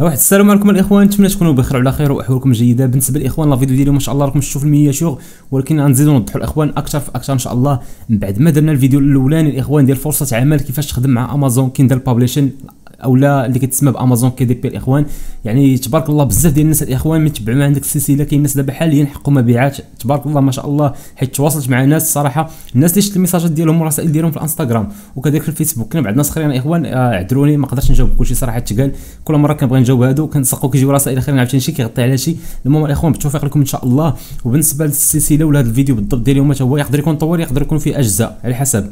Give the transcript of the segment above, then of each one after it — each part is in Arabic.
واحد السلام عليكم الاخوان نتمنى تكونوا بخير وعلى خير واحوالكم جيده بالنسبه للاخوان لا فيديو ديالهم ما شاء الله راكم تشوفوا المياشور ولكن غنزيدو نوضحوا الاخوان اكثر فاكثر ان شاء الله من بعد ما درنا الفيديو الاولاني الاخوان ديال فرصه عمل كيفاش تخدم مع امازون كيندل بابليشن او لا اللي كتسمى بامازون كي دي بي الاخوان يعني تبارك الله بزاف ديال الناس الاخوان متبعوا مع عندك السلسله كاين الناس دابا حاليا حقوا مبيعات تبارك الله ما شاء الله حيت تواصلت مع ناس الصراحه الناس اللي شفت الميساجات ديالهم والرسائل ديالهم في الانستغرام وكذلك في الفيسبوك كاين بعض الناس اخرين الاخوان آه، اعذروني ما قدرتش نجاوب كلشي صراحه تقال كل مره كنبغي نجاوب هادو كنسقوا كيجيو رسائل اخرين عاوتاني شي كيغطي على شي المهم الاخوان بالتوفيق لكم ان شاء الله وبالنسبه للسلسله ولا هذا الفيديو بالضبط ديال اليوم هو يقدر يكون طويل يقدر يكون فيه اجزاء على حسب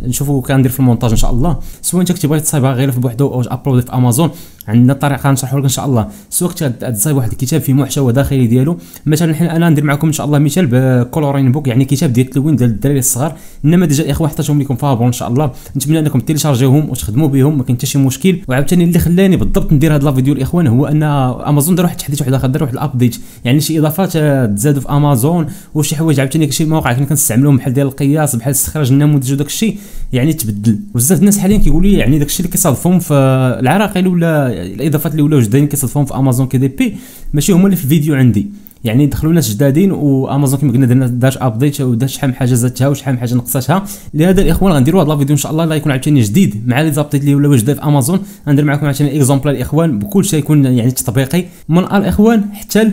نشوفو كندير في المونتاج ان شاء الله سواء انت كنتي باغي تصايبها غير في بوحدو او ابلودي في امازون عندنا طريقه نشرحوا لك ان شاء الله سواء تصايب واحد الكتاب فيه محتوى داخلي ديالو مثلا حنا انا ندير معكم ان شاء الله مثال بكولورين بوك يعني كتاب ديال التلوين ديال الدراري الصغار النماذج الاخوه حطيتهم لكم فابور ان شاء الله نتمنى انكم تيليشارجيوهم وتخدموا بهم ما كاين حتى شي مشكل وعاوتاني اللي خلاني بالضبط ندير هذا الفيديو الاخوان هو ان امازون دار واحد التحديث واحد اخر دار واحد الابديت يعني شي اضافات آه، تزادوا في امازون وشي حوايج عاوتاني شي مواقع كنا كنستعملوهم بحال ديال القياس بحال استخراج النموذج وداك الشيء يعني تبدل بزاف الناس حاليا كيقولوا لي يعني داك الشيء اللي كيصادفهم في العراقيل ولا الاضافات اللي ولاو جدادين كيصدفهم في امازون كي دي بي ماشي هما اللي في فيديو عندي يعني دخلوا ناس جدادين وامازون كما قلنا درنا داش ابديت وداش شحال من حاجه زادتها وشحال من حاجه نقصاتها لهذا الاخوان غنديروا هذا الفيديو ان شاء الله لا يكون عاوتاني جديد مع لي زابديت اللي ولاو جداد في امازون غندير معكم عاوتاني اكزومبل الاخوان بكل شيء يكون يعني تطبيقي من الاخوان حتى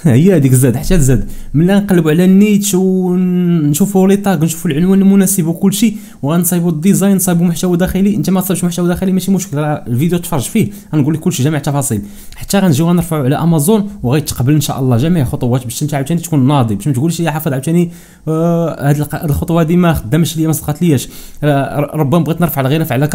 هي هذيك زاد حتى زاد ملي نقلبوا على النيت ونشوفوا لي طاغ نشوفوا العنوان المناسب وكلشي وغنصايبوا الديزاين نصايبوا محتوى داخلي انت ما تصايبش محتوى داخلي ماشي مشكل راه الفيديو تفرج فيه غنقول لك كلشي جميع التفاصيل حتى غنجيو غنرفعوا على امازون وغيتقبل ان شاء الله جميع الخطوات باش انت عاوتاني تكون ناضي باش ما تقولش يا حافظ عاوتاني آه، هاد الخطوه هذه ما خدامش ليا ما صدقات ليش آه، ربما بغيت نرفع غير على لك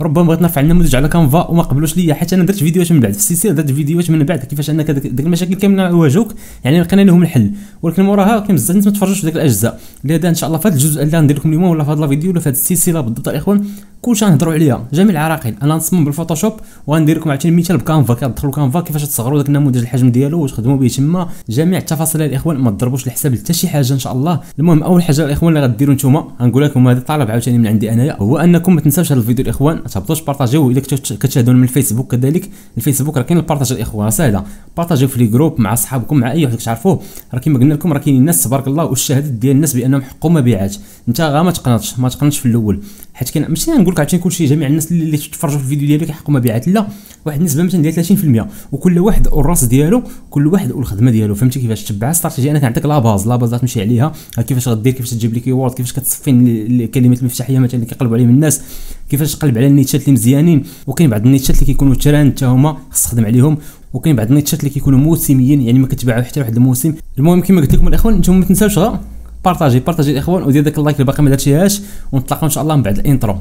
ربما بغيت نرفع النموذج على كانفا وما قبلوش ليا حيت انا درت فيديوهات من بعد في السلسله درت فيديوهات من بعد كيفاش انك ديك المشاكل كامله واجهوك يعني لقينا لهم الحل ولكن موراها كاين بزاف الناس ما تفرجوش في ديك الاجزاء لهذا ان شاء الله في هذا الجزء اللي غندير لكم اليوم ولا في هذا الفيديو ولا في هذه السلسله بالضبط الاخوان كلشي غنهضروا عليها جميع العراقيل انا غنصمم بالفوتوشوب وغندير لكم عاوتاني مثال بكانفا كتدخلوا كانفا كيفاش تصغروا ذاك النموذج الحجم ديالو وتخدموا به تما جميع التفاصيل الاخوان ما تضربوش الحساب حتى شي حاجه ان شاء الله المهم اول حاجه الاخوان اللي غديروا نتوما غنقول لكم هذا الطلب عاوتاني من عندي انايا هو انكم ما تنساوش هذا الفيديو الاخوان تهبطوش بارطاجيو الا كنتو كتشاهدونا من الفيسبوك كذلك الفيسبوك راه كاين البارطاج الاخوه راه ساهله بارطاجيو في لي جروب مع صحابكم مع اي واحد كتعرفوه راه كما قلنا لكم راه كاينين الناس تبارك الله والشهادات ديال الناس بانهم حقوا مبيعات انت غا ما تقنطش ما تقنطش في الاول حيت كاين ماشي غنقول لك عرفتي كلشي جميع الناس اللي تفرجوا في الفيديو ديالي كيحققوا مبيعات لا واحد النسبه مثلا ديال 30% وكل واحد والراس ديالو كل واحد والخدمه ديالو فهمتي كيفاش تبع استراتيجيه انا كنعطيك لا باز لا باز تمشي عليها كيفاش غدير كيفاش تجيب لي كيورد كيفاش كتصفين الكلمات المفتاحيه مثلا اللي كيقلبوا عليهم الناس كيفاش تقلب على النيتشات اللي مزيانين وكاين بعض النيتشات اللي كيكونوا تراند حتى هما خص تخدم عليهم وكاين بعض النيتشات اللي كيكونوا موسميين يعني ما كتباعوا حتى واحد الموسم المهم كما قلت لكم الاخوان انتم ما تنساوش غير بارطاجي بارطاجي الاخوان ودير داك اللايك اللي باقي ما درتيهاش ونتلاقاو ان شاء الله من بعد الانترو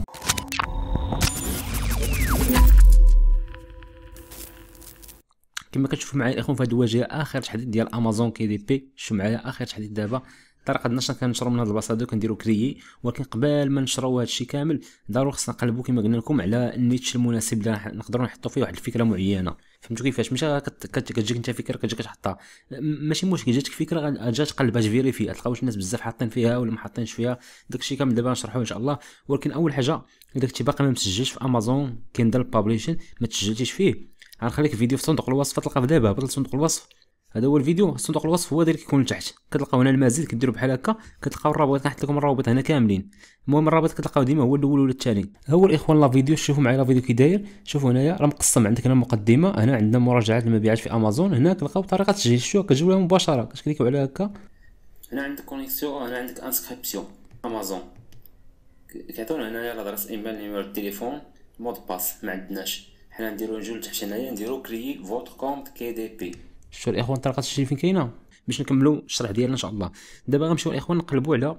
كما كتشوفوا معايا الاخوان في هذه الواجهه اخر تحديث ديال امازون كي دي بي شو معايا اخر تحديث دابا طريقه النشر كنشرو من هاد البلاصه هادو كنديرو كريي ولكن قبل ما نشرو هادشي كامل ضروري خصنا نقلبو كما قلنا لكم على النيتش المناسب اللي نقدروا نحطو فيه واحد الفكره معينه فهمتوا كيفاش ماشي كتجيك انت فكره كتجيك تحطها ماشي مشكل جاتك فكره جات قلبها تفيري فيها واش الناس بزاف حاطين فيها ولا ما حاطينش فيها داكشي كامل دابا نشرحوه ان شاء الله ولكن اول حاجه اذا كنتي باقي ما مسجلش في امازون كيندل بابليشن ما تسجلتيش فيه غنخليك فيديو في صندوق الوصف تلقى في دابا بطل صندوق الوصف هذا هو الفيديو صندوق الوصف هو داير كيكون لتحت كتلقاو هنا المزيد كديروا بحال هكا كتلقاو الرابط نحط لكم الرابط هنا كاملين المهم الرابط كتلقاو ديما هو الاول ولا الثاني ها هو الاخوان لا فيديو شوفوا معايا لا فيديو كي داير شوفوا هنايا راه مقسم عندك هنا مقدمه هنا عندنا مراجعه المبيعات في امازون هنا كتلقاو طريقه تسجيل شو كتجيو لها مباشره كتكليكو على هكا هنا عندك كونيكسيون هنا عندك انسكريبسيون امازون كيعطيونا هنايا لادريس ايميل نيميرو التليفون مود باس ما عندناش حنا نديرو نجيو لتحت هنايا نديرو كريي فوت كونت كي دي بي شو الاخوان الطريقه التسجيل فين كاينه باش نكملوا الشرح ديالنا ان شاء الله دابا غنمشيو الاخوان نقلبوا على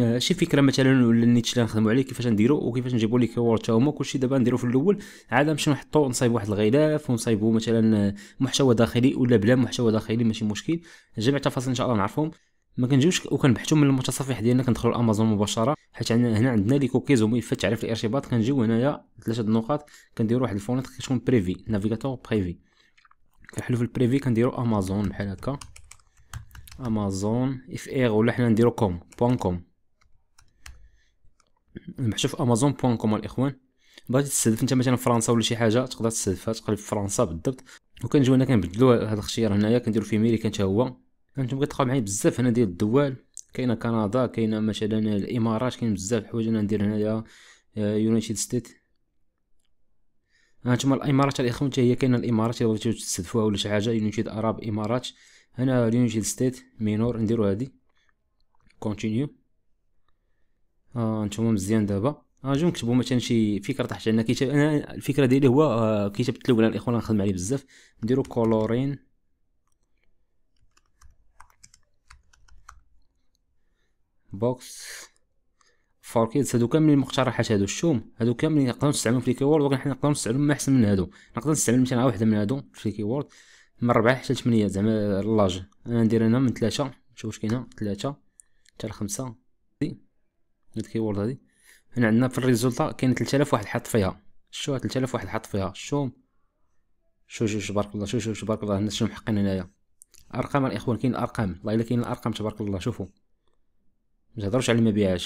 آه، شي فكره مثلا ولا النيتش اللي نخدموا عليه كيفاش نديرو وكيفاش نجيبو لي كيورد تا هما كلشي دابا نديرو في الاول عاد نمشيو نحطو نصايبو واحد الغلاف ونصايبو مثلا آه، محتوى داخلي ولا بلا محتوى داخلي ماشي مشكل جميع التفاصيل ان شاء الله نعرفهم ما كنجيوش وكنبحثوا من المتصفح ديالنا كندخلوا لامازون مباشره حيت هنا عندنا لي كوكيز يفات تعريف الارتباط كنجيو هنايا ثلاثه النقاط كنديروا واحد الفونت كتكون بريفي نافيغاتور بريفي كنحلو في البريفي كنديرو امازون بحال هكا امازون اف ار ولا حنا نديرو كوم بوان كوم نبحثو في امازون بوان كوم الاخوان بغيتي تستهدف انت مثلا فرنسا ولا شي حاجه تقدر تستهدفها تقلب في فرنسا بالضبط وكنجيو هنا كنبدلو هاد الاختيار هنايا كنديرو في ميريكان حتى هو انتم كتلقاو معايا بزاف هنا ديال الدول كاينه كندا كاينه مثلا الامارات كاين بزاف الحوايج انا ندير هنايا يونايتد آه، ستيت هانتوما الامارات تاع الاخوان حتى هي كاينه الامارات الا بغيتو تستدفوها ولا شي حاجه يونيتيد اراب امارات هنا يونيتيد ستيت مينور نديرو هادي كونتينيو هانتوما مزيان دابا غنجيو نكتبو مثلا شي فكره تحت عندنا كتاب انا الفكره ديالي هو كتاب التلوكله الاخوان غنخدم عليه بزاف نديرو كولورين بوكس فور كيدز هادو كاملين المقترحات هادو الشوم هادو كاملين نقدر نستعملو في الكي وورد ولكن حنا نقدر نستعملو ما احسن من هادو نقدر نستعمل مثلا واحده من هادو في الكي وورد من ربعة حتى ثمانية زعما اللاج انا ندير هنا من ثلاثة نشوف واش كاينة ثلاثة حتى لخمسة هادي هاد وورد هادي هنا عندنا في الريزولتا كاين تلتالاف واحد حاط فيها شو تلتالاف واحد حاط فيها الشوم شو شو تبارك الله شو شو تبارك الله هنا شنو محقين هنايا ارقام الاخوان كاين ارقام والله الا كاين الارقام تبارك الله شوفوا ما تهضروش على المبيعات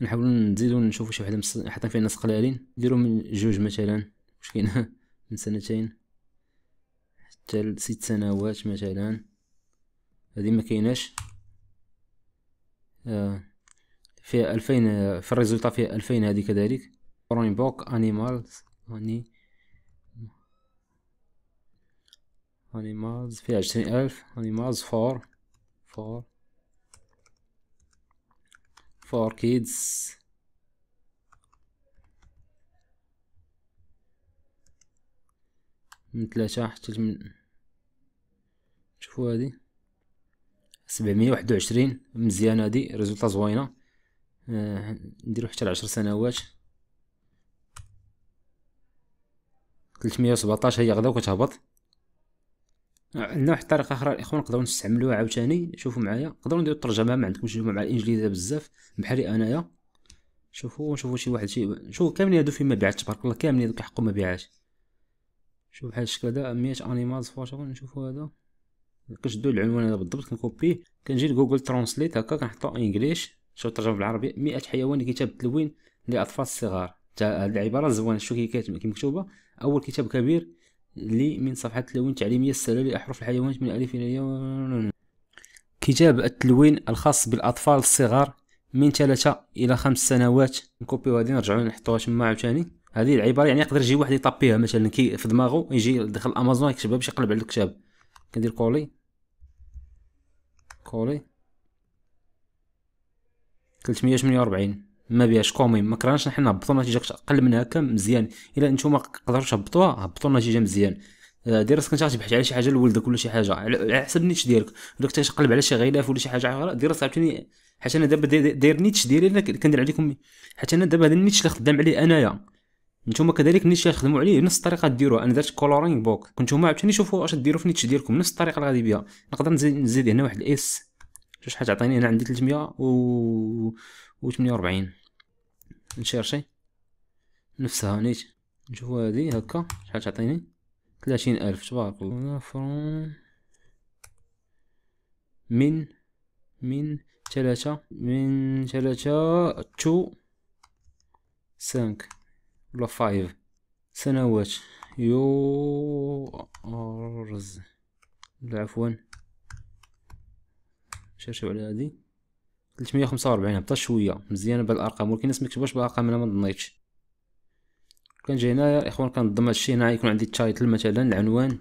نحاولوا نزيدو نشوفوا شي وحده حاطين فيها ناس قلالين نديرو من جوج مثلا واش كاين من سنتين حتى لست سنوات مثلا هذه ما كايناش آه. فيها ألفين في الريزولتا فيها ألفين هذه كذلك بروني بوك انيمالز اني انيمالز فيها عشرين ألف انيمالز فور فور فور كيدز من ثلاثة حتى من شوفوا هادي سبعمية واحد وعشرين مزيانة هادي ريزولتا زوينة آه نديرو حتى لعشر سنوات تلتمية وسبعطاش هي غدا وكتهبط عندنا واحد الطريقه اخرى الاخوان نقدروا نستعملوها عاوتاني شوفوا معايا نقدروا نديروا الترجمه ما عندكمش مع الانجليزيه بزاف بحالي انايا شوفوا شوفوا شي واحد شي شوفوا كاملين هادو في مبيعات تبارك الله كاملين هادو حقوا مبيعات شوف بحال الشكل هذا 100 انيمالز فوشر نشوفوا هذا كنشدو العنوان هذا بالضبط كنكوبيه كنجي لجوجل ترانسليت هكا كنحطو انجليش شوف الترجمه بالعربيه 100 حيوان كتاب تلوين لاطفال الصغار تاع هاد العباره زوينه شوف كي مكتوبه اول كتاب كبير لي من صفحة التلوين التعليمية السهلة لأحرف الحيوانات من الألف إلى الياء كتاب التلوين الخاص بالأطفال الصغار من ثلاثة إلى خمس سنوات نكوبيو هادي نرجعو نحطوها تما عاوتاني هذه العبارة يعني يقدر يجي واحد يطبيها مثلا كي في دماغه يجي دخل أمازون يكتبها باش يقلب على الكتاب كندير كولي كولي 348 ما بياش كومي ما كرهناش حنا هبطوا النتيجه اقل من هكا مزيان الا نتوما قدرتوا تهبطوها هبطوا النتيجه مزيان آه، دير راسك انت غتبحث على شي حاجه لولدك ولا شي حاجه على حسب النيتش ديالك الا كنت غتقلب على شي غلاف ولا شي حاجه اخرى دير راسك عاوتاني حيت انا دابا داير نيتش ديالي انا كندير عليكم حيت انا دابا هذا النيتش اللي خدام عليه انايا نتوما كذلك النيتش اللي خدموا عليه نفس الطريقه ديروها انا درت كولورينغ بوك كنتوما عاوتاني شوفوا اش ديروا في النيتش ديالكم نفس الطريقه اللي غادي بها نقدر نزيد نزيد هنا واحد الاس شوف شحال تعطيني هنا عندي 300 و و تمنية وربعين نشيرشي نفسها نيت نشوفو هادي هكا شحال تعطيني ثلاثين ألف تبارك الله فرون من من ثلاثة من ثلاثة تو سانك ولا فايف سنوات يو أرز عفوا شرشو على هذه 345 هبطت شويه مزيانه بالارقام ولكن الناس ما كتبوش بالارقام انا ما ظنيتش جاي هنايا اخوان كنضم هادشي هنا يكون عندي التايتل مثلا العنوان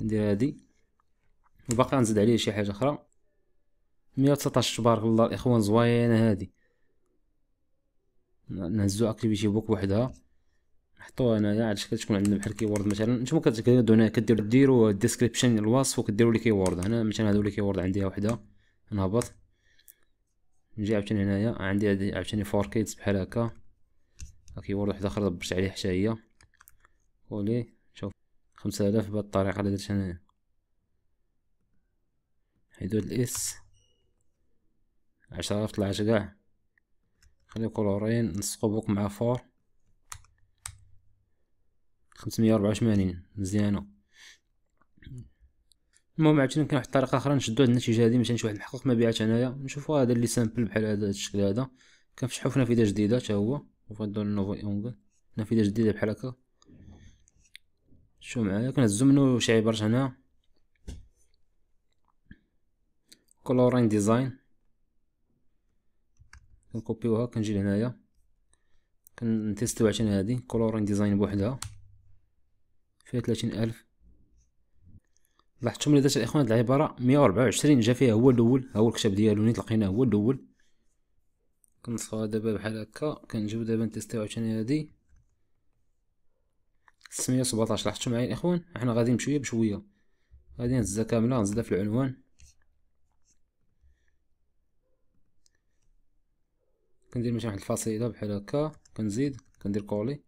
ندير هادي وباقي نزيد عليه شي حاجه اخرى 119 تبارك الله الاخوان زوينه هادي نهزو اكتيفيتي بوك وحدها حطوها هنايا عاد شكون تكون عندنا بحال كيورد مثلا نتوما كتقدرون هنا كديروا ديروا الديسكريبشن الوصف وكديروا لي كيورد هنا مثلا هادو لي كيورد عندي وحده نهبط نجي عاوتاني هنايا عندي عاوتاني فور كيتس بحال هكا كيورد واحد اخر دبرت عليه حتى هي ولي شوف 5000 بهذه بهاد الطريقة اللي درت هنايا حيدو الاس عشرة طلعت كاع خليو كولورين نسقو بوك مع فور خمسمية وربعة وثمانين مزيانة المهم عاوتاني كاين واحد الطريقة أخرى نشدو هاد النتيجة هادي مثلا شي واحد نحقق مبيعات أنايا نشوفو هذا اللي سامبل بحال هذا الشكل هذا كنفتحو في نافذة جديدة تا هو وغندور نوفي أونغل نافذة جديدة بحال هكا شوف معايا كنهزو منو شي عبارات هنا كولورين ديزاين كنكوبيوها كنجي لهنايا كنتيستو عشان هادي كولورين ديزاين بوحدها فيها ثلاثين ألف لاحظتم اللي درت الإخوان هاد العبارة مية وربعة وعشرين جا فيها هو الأول هو الكتاب ديالو نيت لقيناه هو الأول كنصفها دابا بحال هكا كنجيو دابا نتيستيو عاوتاني هادي ستمية وسبعطاش لاحظتو معايا الإخوان حنا غاديين بشوية بشوية غادي نهزها كاملة نزلها في العنوان كندير مثلا واحد الفاصلة بحال هكا كنزيد كندير كولي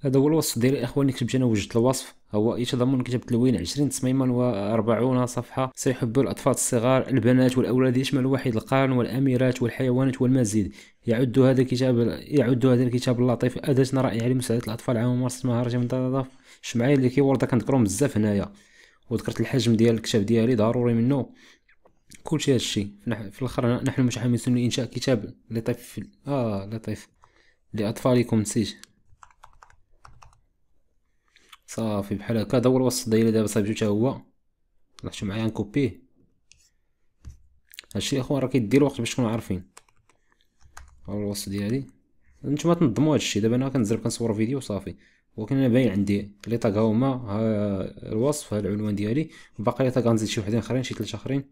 هذا هو الوصف ديالي اخواني كتبت انا وجدت الوصف هو يتضمن كتاب تلوين 20 تصميما و40 صفحه سيحب الاطفال الصغار البنات والاولاد يشمل وحيد القرن والاميرات والحيوانات والمزيد يعد هذا الكتاب يعد هذا الكتاب اللطيف اداه رائعه يعني لمساعده الاطفال على ممارسه من المتطرفه الشمعيه اللي كيورد كنذكرهم بزاف هنايا وذكرت الحجم ديال الكتاب ديالي ضروري منه كلشي هادشي في الاخر نحن متحمسون لانشاء كتاب لطيف اه لطيف لاطفالكم نسيت صافي بحال هكا هذا هو الوسط ديالي دابا صافي حتى هو رحتو معايا نكوبيه هادشي اخوان راه كيدير وقت باش تكونوا عارفين ها هو الوسط ديالي نتوما تنظموا هادشي دابا انا كنزرب كنصور فيديو صافي ولكن انا باين عندي لي هما ها الوصف ها العنوان ديالي باقي لي طاق غنزيد شي وحدين اخرين شي ثلاثه اخرين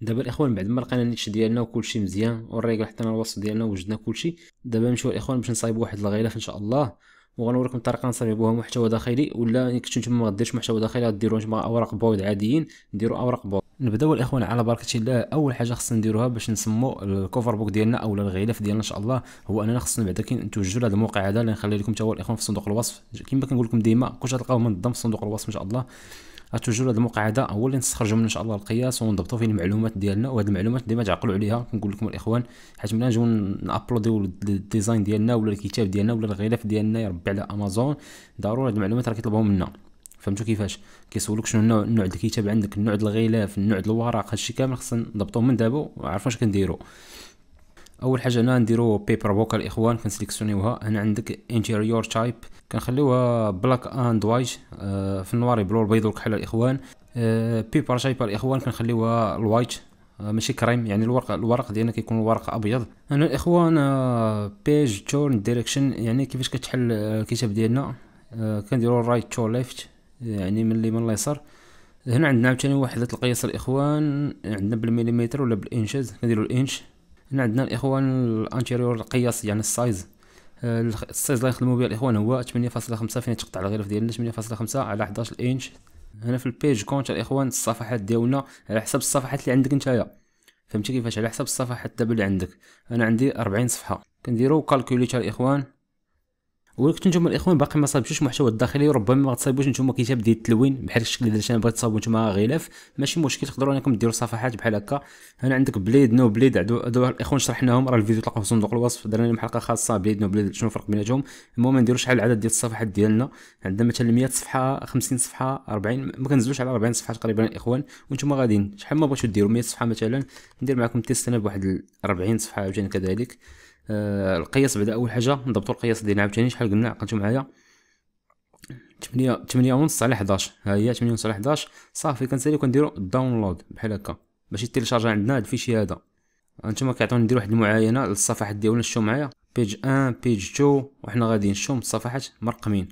دابا الاخوان بعد ما لقينا النيتش ديالنا وكلشي مزيان والريقل حطينا الوصف ديالنا وجدنا كلشي دابا نمشيو الاخوان باش نصايبوا واحد الغلاف ان شاء الله وغنوريكم طريقه نصايبوها محتوى داخلي ولا كنتو نتوما ما غديرش محتوى داخلي غديروا نتوما اوراق بورد عاديين نديروا اوراق بورد نبداو الاخوان على بركه الله اول حاجه خصنا نديروها باش نسمو الكوفر بوك ديالنا اولا الغلاف ديالنا ان شاء الله هو اننا خصنا بعدا كي نتوجهوا لهذا الموقع هذا اللي نخلي لكم حتى هو الاخوان في صندوق الوصف كما كنقول لكم ديما كلشي غتلقاوه منظم في صندوق الوصف ان شاء الله اه، توجور هذه المقعده هو اللي نستخرجوا منه ان شاء الله القياس ونضبطوا فيه المعلومات ديالنا وهذه المعلومات ديما تعقلوا عليها كنقول لكم الاخوان حيت ملي نجيو نابلوديو الديزاين ديالنا ولا الكتاب ديالنا ولا الغلاف ديالنا يا ربي على امازون ضروري هذه المعلومات راه كيطلبوها منا فهمتوا كيفاش كيسولوك شنو النوع النوع ديال الكتاب عندك النوع ديال الغلاف النوع ديال الورق هادشي كامل خصنا نضبطوه من دابا وعارف اش كنديروا اول حاجه هنا نديرو بيبر بوك الاخوان كنسليكسيونيوها هنا عندك انتيريور تايب كنخليوها بلاك اند وايت آه في النوار بلو البيض والكحل الاخوان آه بيبر تايب الاخوان كنخليوها الوايت آه ماشي كريم يعني الورق الورق ديالنا كيكون ورق ابيض هنا الاخوان بيج تورن ديريكشن يعني كيفاش كتحل آه، الكتاب ديالنا آه، كنديرو رايت تو ليفت يعني من من اليسار هنا عندنا عاوتاني واحد القياس الاخوان عندنا بالمليمتر ولا بالانشز كنديرو الانش هنا عندنا الاخوان الانتيريور القياسي يعني السايز آه، السايز اللي يخدموا بها الاخوان هو 8.5 فين تقطع الغلاف ديالنا 8.5 على 11 انش هنا في البيج كونت الاخوان الصفحات ديالنا على حسب الصفحات اللي عندك نتايا فهمتي كيفاش على حسب الصفحات دابا اللي عندك انا عندي 40 صفحه كنديرو كالكوليتر الاخوان ولكن نتوما الاخوان باقي ما صايبتوش المحتوى الداخلي وربما ما تصايبوش نتوما كتاب ديال التلوين بحال الشكل اللي درتها بغيت تصاوبوا نتوما غلاف ماشي مشكل تقدروا انكم ديروا صفحات بحال هكا هنا عندك بليد نو بليد هادو الاخوان شرحناهم راه الفيديو تلقاوه في صندوق الوصف درنا لهم حلقه خاصه بليد نو بليد شنو الفرق بيناتهم المهم نديروا شحال العدد ديال الصفحات ديالنا عندنا مثلا 100 صفحه 50 صفحه 40 ما كنزلوش على 40 صفحه تقريبا الاخوان وانتم غاديين شحال ما بغيتو ديروا 100 صفحه مثلا ندير معكم تيست انا بواحد 40 صفحه عاوتاني كذلك آه، القياس بعد اول حاجه نضبطوا القياس ديالنا عاوتاني شحال قلنا عقلتوا معايا 8 8 ونص على 11 ها هي 8 ونص على 11 صافي كنسالي كنديروا داونلود بحال هكا باش يتيليشارجا عندنا هاد الفيشي هذا انتما كيعطيو ندير واحد المعاينه للصفحات ديالنا شتو معايا بيج 1 بيج 2 وحنا غادي نشوف الصفحات مرقمين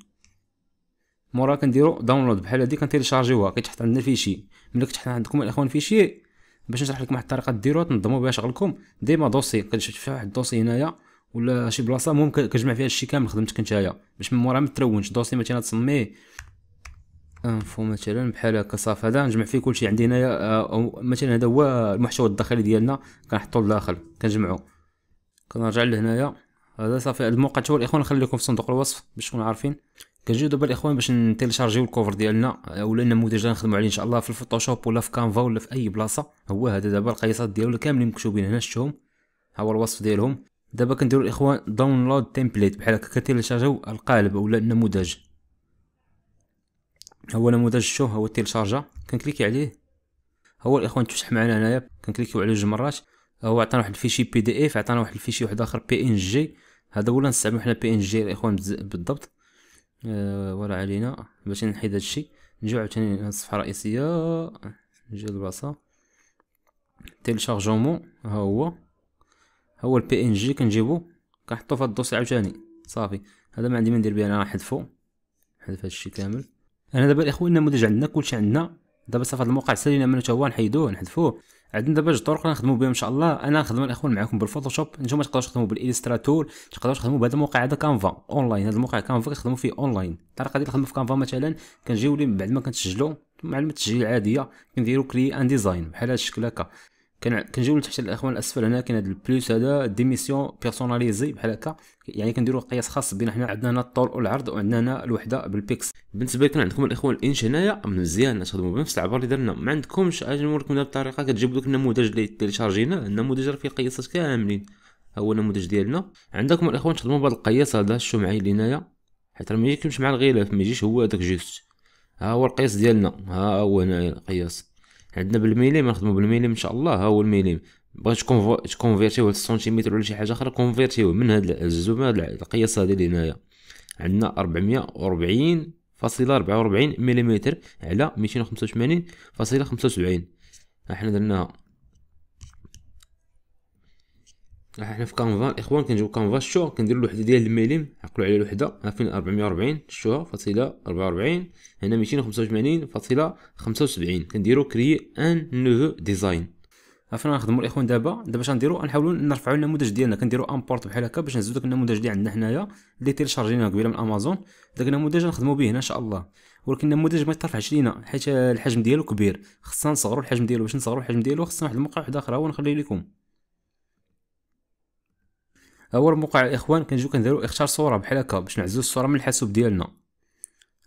مورا كنديروا داونلود بحال هادي كنتيليشارجيوها كيتحط عندنا الفيشي ملي كتحط عندكم الاخوان فيشي باش نشرح لكم واحد الطريقه ديروها تنظموا بها شغلكم ديما دوسي كنشوف فيها واحد الدوسي هنايا ولا شي بلاصه مهم كنجمع فيها هادشي كامل خدمتك نتايا باش من موراها ما ترونش دوسي مثلا تسميه انفو مثلا بحال هكا صافي هذا نجمع فيه كلشي عندي هنايا آه، مثلا هذا هو المحتوى الداخلي ديالنا كنحطو لداخل كنجمعو كنرجع لهنايا هذا صافي الموقع هو الاخوان نخليكم في صندوق الوصف باش تكونوا عارفين كنجيو دابا الاخوان باش نتيليشارجيو الكوفر ديالنا ولا النموذج اللي نخدمو عليه ان شاء الله في الفوتوشوب ولا في كانفا ولا في اي بلاصه هو هذا دابا القياسات ديالو كاملين مكتوبين هنا شفتوهم ها هو الوصف ديالهم دابا كنديرو الاخوان داونلود تمبليت بحال هكا كتيليشارجيو القالب ولا النموذج هو نموذج شو هو تيليشارجا كنكليكي عليه هو الاخوان تفتح معنا هنايا كنكليكيو عليه جوج مرات هو عطانا واحد الفيشي بي دي اف عطانا واحد الفيشي واحد اخر بي ان جي هذا هو اللي نستعملو حنا بي ان جي الاخوان بالضبط آه، ولا علينا باش نحيد هادشي نجيو عاوتاني للصفحه الرئيسيه نجيو للبلاصه تيليشارجومون ها هو ها هو البي ان جي كنجيبو كنحطو في هاد الدوسي عاوتاني صافي هذا ما عندي ما ندير به انا نحذفو نحذف هادشي كامل انا دابا الاخوان النموذج عندنا كلشي عندنا دابا صافي هاد الموقع سالينا منه هو نحيدوه نحذفوه عندنا دابا جوج طرق نخدموا بهم ان شاء الله انا نخدم الاخوان معكم بالفوتوشوب نتوما تقدروا تخدموا بالالستراتور تقدروا تخدموا بهذا الموقع هذا كانفا اونلاين هذا الموقع كانفا كتخدموا فيه اونلاين الطريقه ديال الخدمه في كانفا مثلا كنجيو لي بعد ما كنتسجلوا مع التسجيل العاديه كنديروا كري ان ديزاين بحال هذا الشكل هكا كنجيو لتحت الاخوان الاسفل هنا كاين هذا البلوس هذا ديميسيون بيرسوناليزي بحال هكا يعني كنديروا قياس خاص بين حنا عندنا هنا الطول والعرض وعندنا هنا الوحده بالبيكس بالنسبه لكم عندكم الاخوان الانش هنايا مزيان تخدموا بنفس العبار اللي درنا ما عندكمش اجي نوريكم هذه الطريقه كتجيب دوك النموذج اللي تيليشارجينا النموذج راه فيه قياسات كاملين ها هو النموذج ديالنا عندكم الاخوان تخدموا بهذا القياس هذا الشمعي اللي هنايا حيت راه ما يجيكمش مع الغلاف ما يجيش هو هذاك جوست ها هو القياس ديالنا ها هو هنايا القياس عندنا بالميليم نخدمو بالميليم ان شاء الله ها هو الميليم بغيت هاد للسنتيمتر ولا شي حاجه اخرى كونفيرتيوه من هاد الزوم هاد القياس هادي اللي هنايا عندنا 440 فاصلة 44 مليمتر على 285 فاصلة 75 احنا درناها راه حنا في كانفا الاخوان كنجيو كانفا الشهر كندير الوحده ديال المليم عقلوا على الوحده ها فين 440 الشهر فاصله 44 هنا 285 فاصله 75 كنديرو كري ان نوفو ديزاين عفوا فين الاخوان دابا دابا غنديرو غنحاولوا نرفعوا النموذج ديالنا كنديرو امبورت بحال هكا باش نزيدو داك النموذج اللي عندنا حنايا اللي تيلشارجيناه قبيله من امازون داك النموذج غنخدموا به هنا ان شاء الله ولكن النموذج ما يترفعش لينا حيت الحجم ديالو كبير خصنا نصغروا الحجم ديالو باش نصغروا الحجم ديالو خصنا واحد الموقع واحد اخر هو لكم هو الموقع الاخوان كنجيو كنديرو اختار صوره بحال هكا باش نعزلو الصوره من الحاسوب ديالنا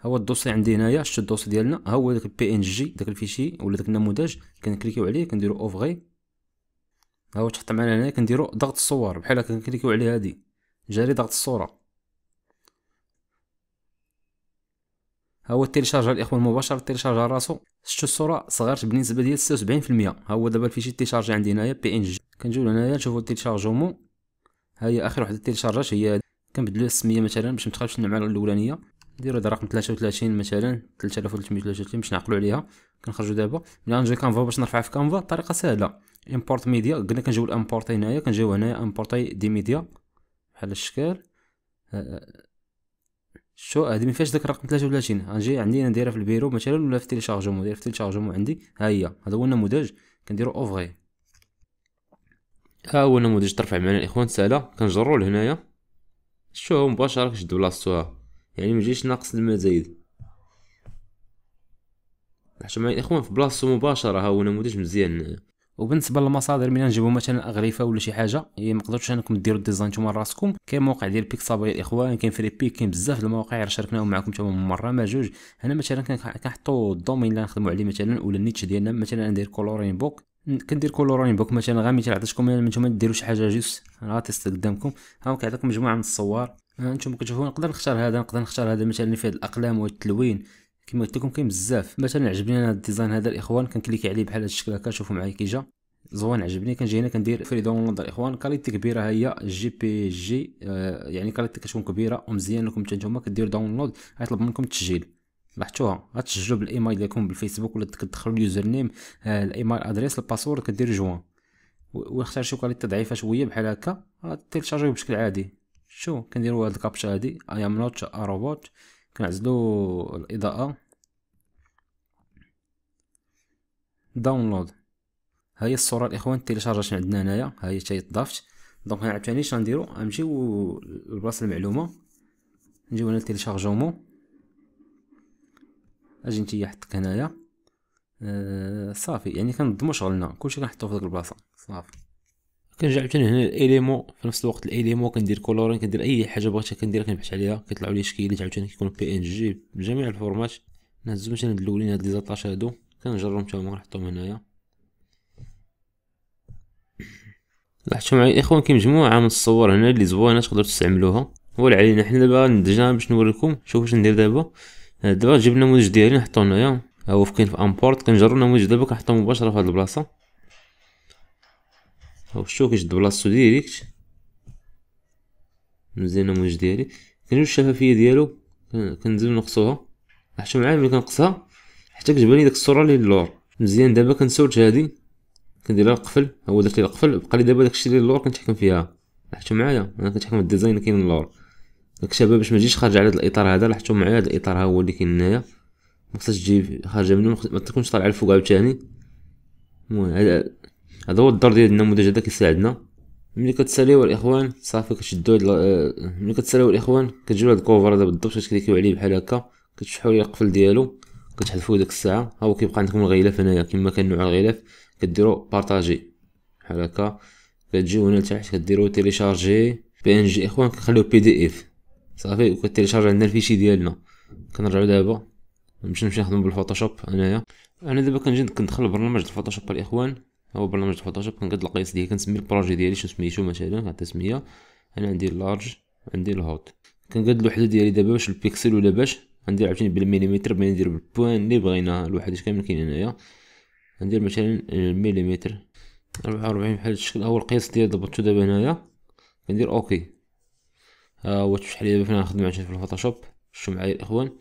هو الدوسي عندي هنايا شت الدوسي ديالنا هو داك البي ان جي داك الفيشي ولا داك النموذج كنكليكيو عليه كنديرو اوفغي ها هو تحط معنا هنايا كنديرو ضغط الصور بحال هكا كنكليكيو عليه هادي جاري ضغط الصوره ها هو التيليشارجر الاخوان مباشره تيليشارجر راسو شتو الصوره صغرت بالنسبه ديال 76% ها هو دابا الفيشي التيليشارجي عندي هنايا بي ان جي كنجيو لهنايا نشوفو التيليشارجمون هاي اخر وحده تيليشارجات هي كنبدلو السميه مثلا باش متخافش نعمل الاولانيه نديرو هذا رقم 33 مثلا 3333 باش نعقلو عليها كنخرجو دابا من نجي كانفا باش نرفعها في كانفا طريقه سهله امبورت ميديا قلنا كنجيو الامبورت هنايا كنجيو هنايا امبورتي دي ميديا بحال الشكل آه، آه. شو هادي ما داك الرقم 33 غنجي عندي انا نديرها في البيرو مثلا ولا في تيليشارجمون داير في تيليشارجمون عندي ها هي هذا هو النموذج كنديرو اوفغي ها هو نموذج ترفع معنا الاخوان سالا كنجرو لهنايا شوفو مباشره كنشدو ها يعني ما يجيش ناقص المزايد حتى معايا الاخوان في بلاصتو مباشره ها هو نموذج مزيان وبالنسبه للمصادر من نجيبو مثلا اغلفه ولا شي حاجه هي إيه، ما قدرتوش انكم ديروا الديزاين نتوما راسكم كاين موقع ديال بيكسابي الاخوان كاين فري بيك كاين بزاف المواقع اللي شاركناهم معكم من مره ما جوج انا مثلا كنحطوا الدومين اللي نخدموا عليه مثلا ولا النيتش ديالنا مثلا ندير كولورين بوك كندير كولورين بوك مثلا غير مثال عطيتكم نتوما ديروا شي حاجه جوست راه تيست قدامكم ها هو كيعطيكم مجموعه من الصور نتوما كتشوفوا نقدر نختار هذا نقدر نختار هذا مثلا اللي فيه الاقلام والتلوين كما قلت لكم كاين بزاف مثلا عجبني انا هاد الديزاين هذا الاخوان كنكليكي عليه بحال هذا الشكل هكا شوفوا معايا كي جا زوين عجبني كنجي هنا كندير فري داونلود الاخوان كاليتي كبيره هي جي بي جي آه يعني كاليتي كتكون كبيره ومزيان لكم حتى نتوما كديروا داونلود غيطلب منكم التسجيل لاحظتوها غتسجلوا بالايميل ديالكم بالفيسبوك ولا كتدخلوا اليوزر نيم آه، الايميل ادريس الباسورد كدير جوان ويختار شي كواليتي ضعيفه شويه بحال هكا تيلشارجيو بشكل عادي شو كنديروا هاد الكابتشا هادي اي ام نوت روبوت كنعزلوا الاضاءه داونلود ها هي الصوره الاخوان تيلشارجات عندنا هنايا ها هي حتى ضافت دونك عاوتاني نديرو غنمشيو لبلاصه المعلومه نجيو هنا تيلشارجومون اجي نتيا حطك هنايا أه صافي يعني كنضمو شغلنا كلشي كنحطو في ديك البلاصه صافي كنرجع عاوتاني هنا الاليمون في نفس الوقت الاليمون كندير كولورين كندير اي حاجه بغيتها كنديرها كنبحث عليها كيطلعوا لي شكيلات عاوتاني كيكونوا بي ان جي بجميع الفورمات نهزو مثلا هاد الاولين هاد لي زاطاش هادو كنجرهم حتى هما نحطهم هنايا لاحظتوا معايا الاخوان كاين مجموعه من الصور هنا اللي زوينه تقدروا تستعملوها هو اللي علينا حنا دابا ندجنا باش نوريكم شوفوا واش ندير دابا أه، دابا جيب النموذج ديالي نحطو هنايا ها هو فكاين في امبورت كنجرو النموذج دابا كنحطو مباشره في هاد البلاصه هو شوف كيشد بلاصتو ديريكت مزيان النموذج ديالي كنجيب الشفافيه ديالو كنزيدو نقصوها حتى معايا ملي كنقصها حتى كتبان لي داك الصوره اللي اللور مزيان دابا كنسوت هادي كندير لها القفل هو درت لي القفل بقى لي دابا داكشي اللي اللور كنتحكم فيها حتى معايا انا كنتحكم في الديزاين اللي كاين اللور داك الشباب باش ما تجيش خارجه على هذا الاطار هذا لحتو معايا هذا الاطار ها هو اللي كاين هنايا ما خصهاش تجي خارجه منه ما تكونش طالعه الفوق عاوتاني المهم هذا هو الدور ديال النموذج هذا كيساعدنا ملي كتساليو الاخوان صافي كتشدو هاد آه، ملي كتساليو الاخوان كتجيو هاد الكوفر هذا بالضبط فاش كليكيو عليه بحال هكا كتشحو ليه القفل ديالو كتحذفوه ديك الساعه ها هو كيبقى عندكم الغلاف هنايا كما كان نوع الغلاف كديرو بارطاجي بحال هكا كتجيو هنا لتحت كديرو تيليشارجي بي ان جي اخوان كنخليو بي دي اف صافي كتيليشارج عندنا الفيشي ديالنا كنرجعو دابا نمشي نمشي نخدم بالفوتوشوب انايا انا دابا كنجي كندخل برنامج الفوتوشوب الاخوان هو برنامج الفوتوشوب كنقاد القياس ديالي كنسمي البروجي ديالي شنو سميتو مثلا كنعطي التسمية انا عندي اللارج عندي الهوت كنقاد الوحده ديالي دابا باش البيكسل ولا باش ندير عاوتاني بالمليمتر بغينا ندير بالبوان اللي بغينا الوحدات كامل كاين هنايا ندير مثلا المليمتر وربعين بحال الشكل هو القياس ديالي ضبطتو دابا هنايا كندير اوكي واش شحال دابا فين غنخدم عشان في الفوتوشوب شتو معايا الاخوان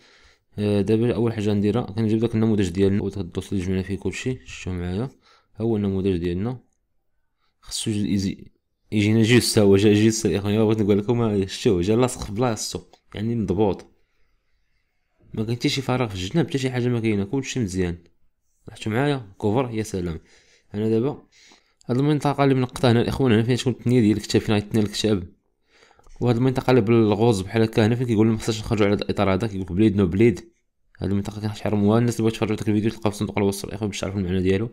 آه، دابا اول حاجه نديرها كنجيب داك النموذج ديالنا وتغدوس لي جمعنا فيه كلشي شتو معايا ها هو النموذج ديالنا خصو يجي يجينا جوست هو جا جوست الاخوان بغيت نقول لكم آه، شتو جا لاصق في بلاصتو يعني مضبوط ما كاين حتى شي فراغ في الجناب حتى شي حاجه ما كاينه كلشي مزيان لاحظتوا معايا كوفر يا سلام انا دابا هاد المنطقه اللي منقطه هنا الاخوان هنا فين تكون التنيه ديال الكتاب فين غيتنى الكتاب وهاد المنطقه اللي بالغوز بحال هكا هنا فين كيقول لهم خصنا نخرجوا على الاطار هذا كيقول بليد نو بليد هاد المنطقه كنحرموها الناس اللي بغات تفرجوا داك الفيديو تلقاو في صندوق الوصف الاخوان باش تعرفوا المعنى ديالو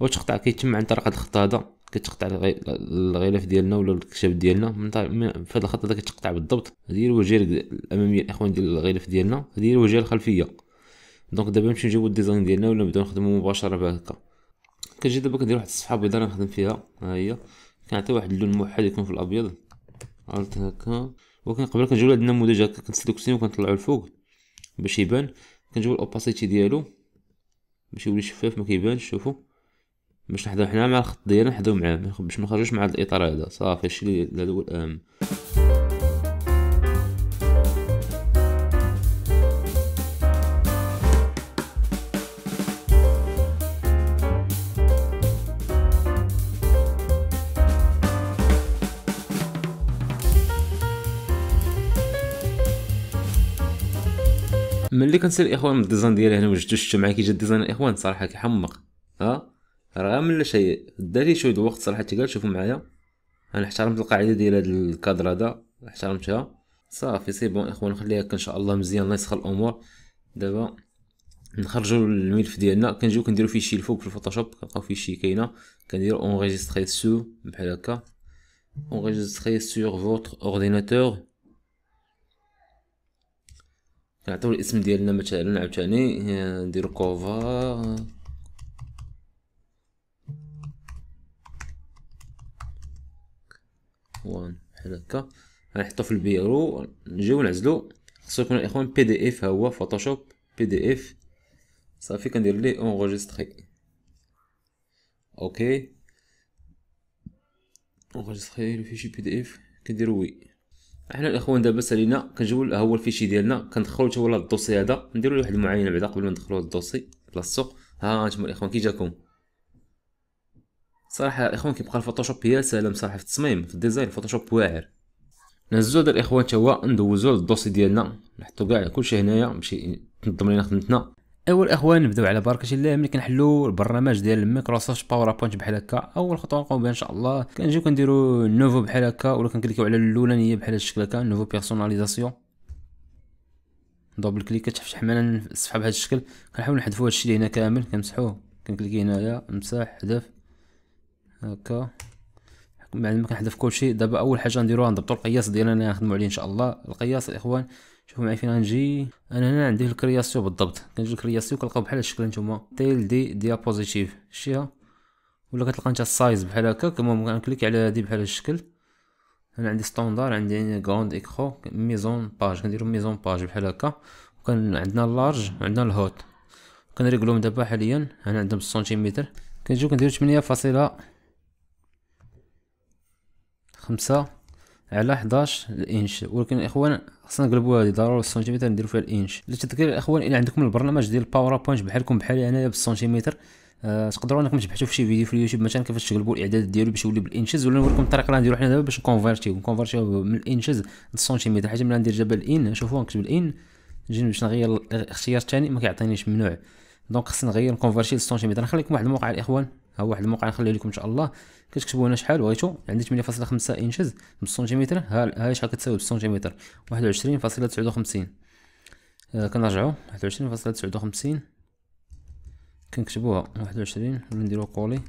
وتقطع كيتم عن طريق هاد الخط هذا كتقطع الغلاف ديالنا ولا الكشاف ديالنا من في هاد الخط هذا كتقطع بالضبط هذه هي الوجهه الاماميه الاخوان ديال الغلاف ديالنا هذه هي الوجهه الخلفيه دونك دابا نمشيو نجيبو الديزاين ديالنا ولا نبداو نخدمو مباشره هكا كنجي دابا كندير واحد الصفحه بيضاء نخدم فيها ها هي كنعطي واحد اللون موحد يكون في الابيض غلط هكا ولكن قبل كنجيب لهاد النموذج هكا كنسلكتيه وكنطلعو الفوق باش يبان كنجيبو الاوباسيتي ديالو باش يولي شفاف ما كيبانش باش نحضرو حنا مع الخط ديالنا نحضرو معاه باش ما نخرجوش مع هاد الاطار هذا صافي هادشي اللي هو الاهم ملي كنسال الاخوان من الديزاين ديالي هنا وجدتو شفتو معايا كيجي الديزاين الاخوان صراحه كيحمق ها راه من شيء داري شويه الوقت صراحه تقال شوفوا معايا انا احترمت القاعده ديال هذا الكادر هذا احترمتها صافي سي بون اخوان نخليها ان شاء الله مزيان الله يسخر الامور دابا نخرجوا الملف ديالنا كنجيو كنديرو فيه شي الفوق في الفوتوشوب كنلقاو فيه شي كاينه كنديرو اونغيستري سو بحال هكا اونغيستري سور فوتر اورديناتور نعطيو الاسم ديالنا مثلا عاوتاني نديرو كوفا وان بحال هكا غنحطو في البيرو نجيو نعزلو خصو يكون الاخوان بي دي اف ها هو فوتوشوب بي دي اف صافي كندير لي اونغوجيستري اوكي اونغوجيستري لو فيشي بي دي اف كندير وي احنا الاخوان دابا سالينا ها هو الفيشي ديالنا كندخلو حتى هو الدوسي هذا نديرو ليه واحد المعاينه بعدا قبل ما ندخلو الدوسي الدوسي السوق ها نتوما الاخوان كي جاكم صراحه الاخوان كيبقى الفوتوشوب يا سلام صراحه في التصميم في الديزاين الفوتوشوب واعر نهزو هذا الاخوان تا هو ندوزو للدوسي ديالنا نحطو كاع كلشي هنايا باش تنظم لينا خدمتنا اول اخوان نبداو على بركه الله ملي كنحلو البرنامج ديال مايكروسوفت باوربوينت بحال هكا اول خطوه نقوم بها ان شاء الله كنجيو كنديرو نوفو بحال هكا ولا كنكليكيو على الاولانيه بحال هاد الشكل هكا نوفو بيرسوناليزاسيون دوبل كليك كتفتح معنا الصفحه بهذا الشكل كنحاول نحذفو هادشي اللي هنا كامل كنمسحوه كنكليكي هنايا نمسح حذف هكا بعد ما كنحذف كلشي دابا اول حاجه نديروها نضبطو القياس ديالنا اللي غنخدمو عليه ان شاء الله القياس الاخوان شوفوا معايا فين غنجي انا هنا عندي الكرياسيو بالضبط كنجي الكرياسيو كنلقاو بحال الشكل نتوما تيل دي ديابوزيتيف شتيها ولا كتلقى انت السايز بحال هكاك المهم كنكليك على هادي بحال الشكل انا عندي ستوندار عندي غروند ايكرو ميزون باج كنديرو ميزون باج بحال هكا وكان عندنا اللارج عندنا الهوت كنريقلوهم دابا حاليا هنا عندهم بالسنتيمتر كنجيو كنديرو 8 فاصلة خمسة على 11 الانش ولكن الاخوان خصنا نقلبوا هذه ضروري السنتيمتر نديروا فيها الانش للتذكير الاخوان الى عندكم البرنامج ديال باوربوينت بحالكم بحالي انايا بالسنتيمتر آه تقدروا انكم تبحثوا في شي فيديو في اليوتيوب مثلا كيفاش تقلبوا الاعداد ديالو باش يولي بالانشز ولا نوريكم الطريقه اللي نديرو حنا دابا باش نكونفيرتيو نكونفيرتيو من الانشز للسنتيمتر حيت ملي ندير دابا الان شوفوا نكتب الان نجي باش نغير الاختيار الثاني ما كيعطينيش ممنوع دونك خصني نغير نكونفيرتي للسنتيمتر نخليكم واحد الموقع الاخوان ها واحد الموقع نخليه لكم ان شاء الله كتكتبوا هنا شحال بغيتو عندي 8.5 انشز 5 سنتيمتر ها هي شحال كتساوي بالسنتيمتر 21.59 آه كنرجعو 21.59 كنكتبوها 21 ونديروا كولي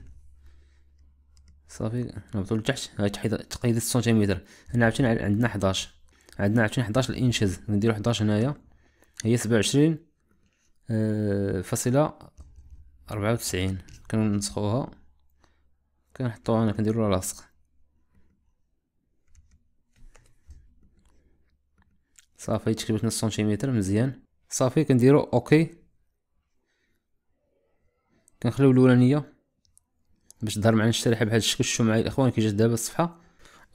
صافي نهبطو لتحت هاي تقييد السنتيمتر هنا عاوتاني عندنا 11 عندنا عاوتاني 11 الانشز نديروا 11 هنايا هي 27 آه فاصله 94 كننسخوها كنحطو هنا كنديرو لاصق صافي تكبت نص سنتيمتر مزيان صافي كنديرو اوكي كنخليو الاولانيه باش تظهر معنا الشريحه بهذا الشكل شفتو معايا الاخوان كي جات دابا الصفحه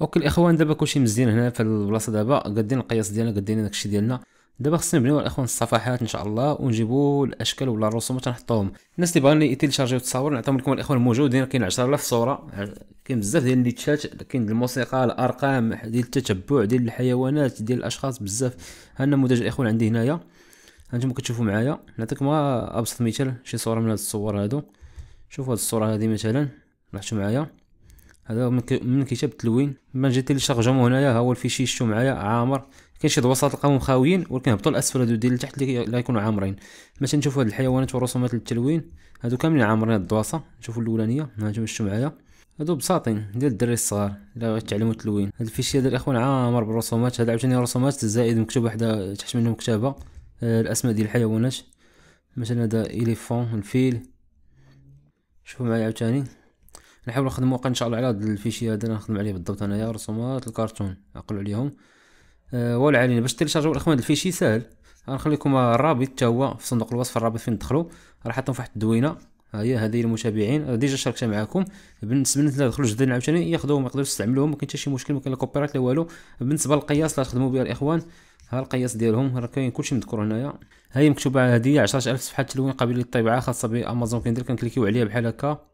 اوكي الاخوان دابا كلشي مزيان هنا في البلاصه دابا قادين القياس ديالنا قادين داكشي ديالنا دابا خصنا نبنيو الاخوان الصفحات ان شاء الله ونجيبو الاشكال ولا الرسومات نحطوهم الناس اللي باغيين يتيليشارجيو التصاور نعطيهم لكم الاخوان الموجودين كاين 10000 صوره كاين بزاف ديال لي تشات كاين الموسيقى الارقام ديال التتبع ديال الحيوانات ديال الاشخاص بزاف ها النموذج الاخوان عندي هنايا هانتوما كتشوفوا معايا نعطيكم ابسط مثال شي صوره من هاد الصور هادو شوفوا هاد الصوره هادي مثلا لاحظتوا معايا هذا من كتاب التلوين من جيت تيلشارجهم هنايا ها هو الفيشي شتو معايا عامر كاين شي دواسات تلقاهم خاويين ولكن هبطوا لاسفل هادو ديال التحت اللي لا يكونوا عامرين مثلا نشوفوا هاد الحيوانات والرسومات للتلوين هادو كاملين عامرين الدواسه نشوفوا الاولانيه ها نتوما شفتوا معايا هادو بساطين ديال الدراري الصغار الا تعلموا التلوين هاد الفيشي ديال الاخوان عامر بالرسومات هاد عاوتاني رسومات زائد مكتوب وحده تحت منهم كتابه آه، الاسماء ديال الحيوانات مثلا هذا إليفون الفيل شوفوا معايا عاوتاني نحاول نخدم موقع ان شاء الله على هاد الفيشي هذا نخدم عليه بالضبط انايا رسومات الكرتون عقلوا عليهم آه، ولا علينا باش تيليشارجو الاخوان الفيشي ساهل غنخليكم الرابط حتى هو في صندوق الوصف الرابط فين تدخلوا راه حاطهم في واحد الدوينه ها هي هذه المتابعين آه، ديجا شاركتها معكم بالنسبه للناس اللي دخلوا جداد عاوتاني ياخذوهم يقدروا يستعملوهم ما كاين حتى شي مشكل ما كاين لا كوبيرات لا والو بالنسبه للقياس اللي تخدموا بها الاخوان ها القياس ديالهم راه كاين كلشي مذكور هنايا ها هي مكتوبه هديه 10000 صفحه تلوين قابل للطباعه خاصه بامازون كندير كنكليكيو عليها بحال هكا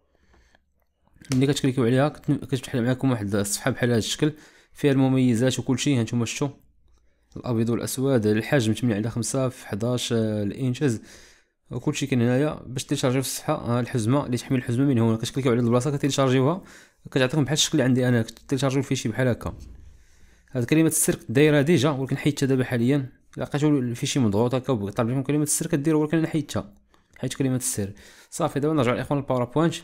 ملي كتكليكيو عليها كتفتح معكم واحد الصفحه بحال هذا الشكل فيها المميزات وكلشي هانتوما شفتوا الابيض والاسود الحجم 8 على 5 في 11 آه، الانشز وكلشي كاين هنايا باش تيشارجيو في ها آه، الحزمه اللي تحمل الحزمه من هنا كتكليكيو على البلاصه كتيشارجيوها كتعطيكم بحال الشكل اللي عندي انا كتيشارجيو شي بحال هكا هاد كلمه السر دايره ديجا ولكن حيدتها دابا حاليا لقيتو الفيشي مضغوط هكا طالب لكم كلمه السر كديروا ولكن انا حيدتها حيت كلمه السر صافي دابا نرجع الاخوان للباوربوينت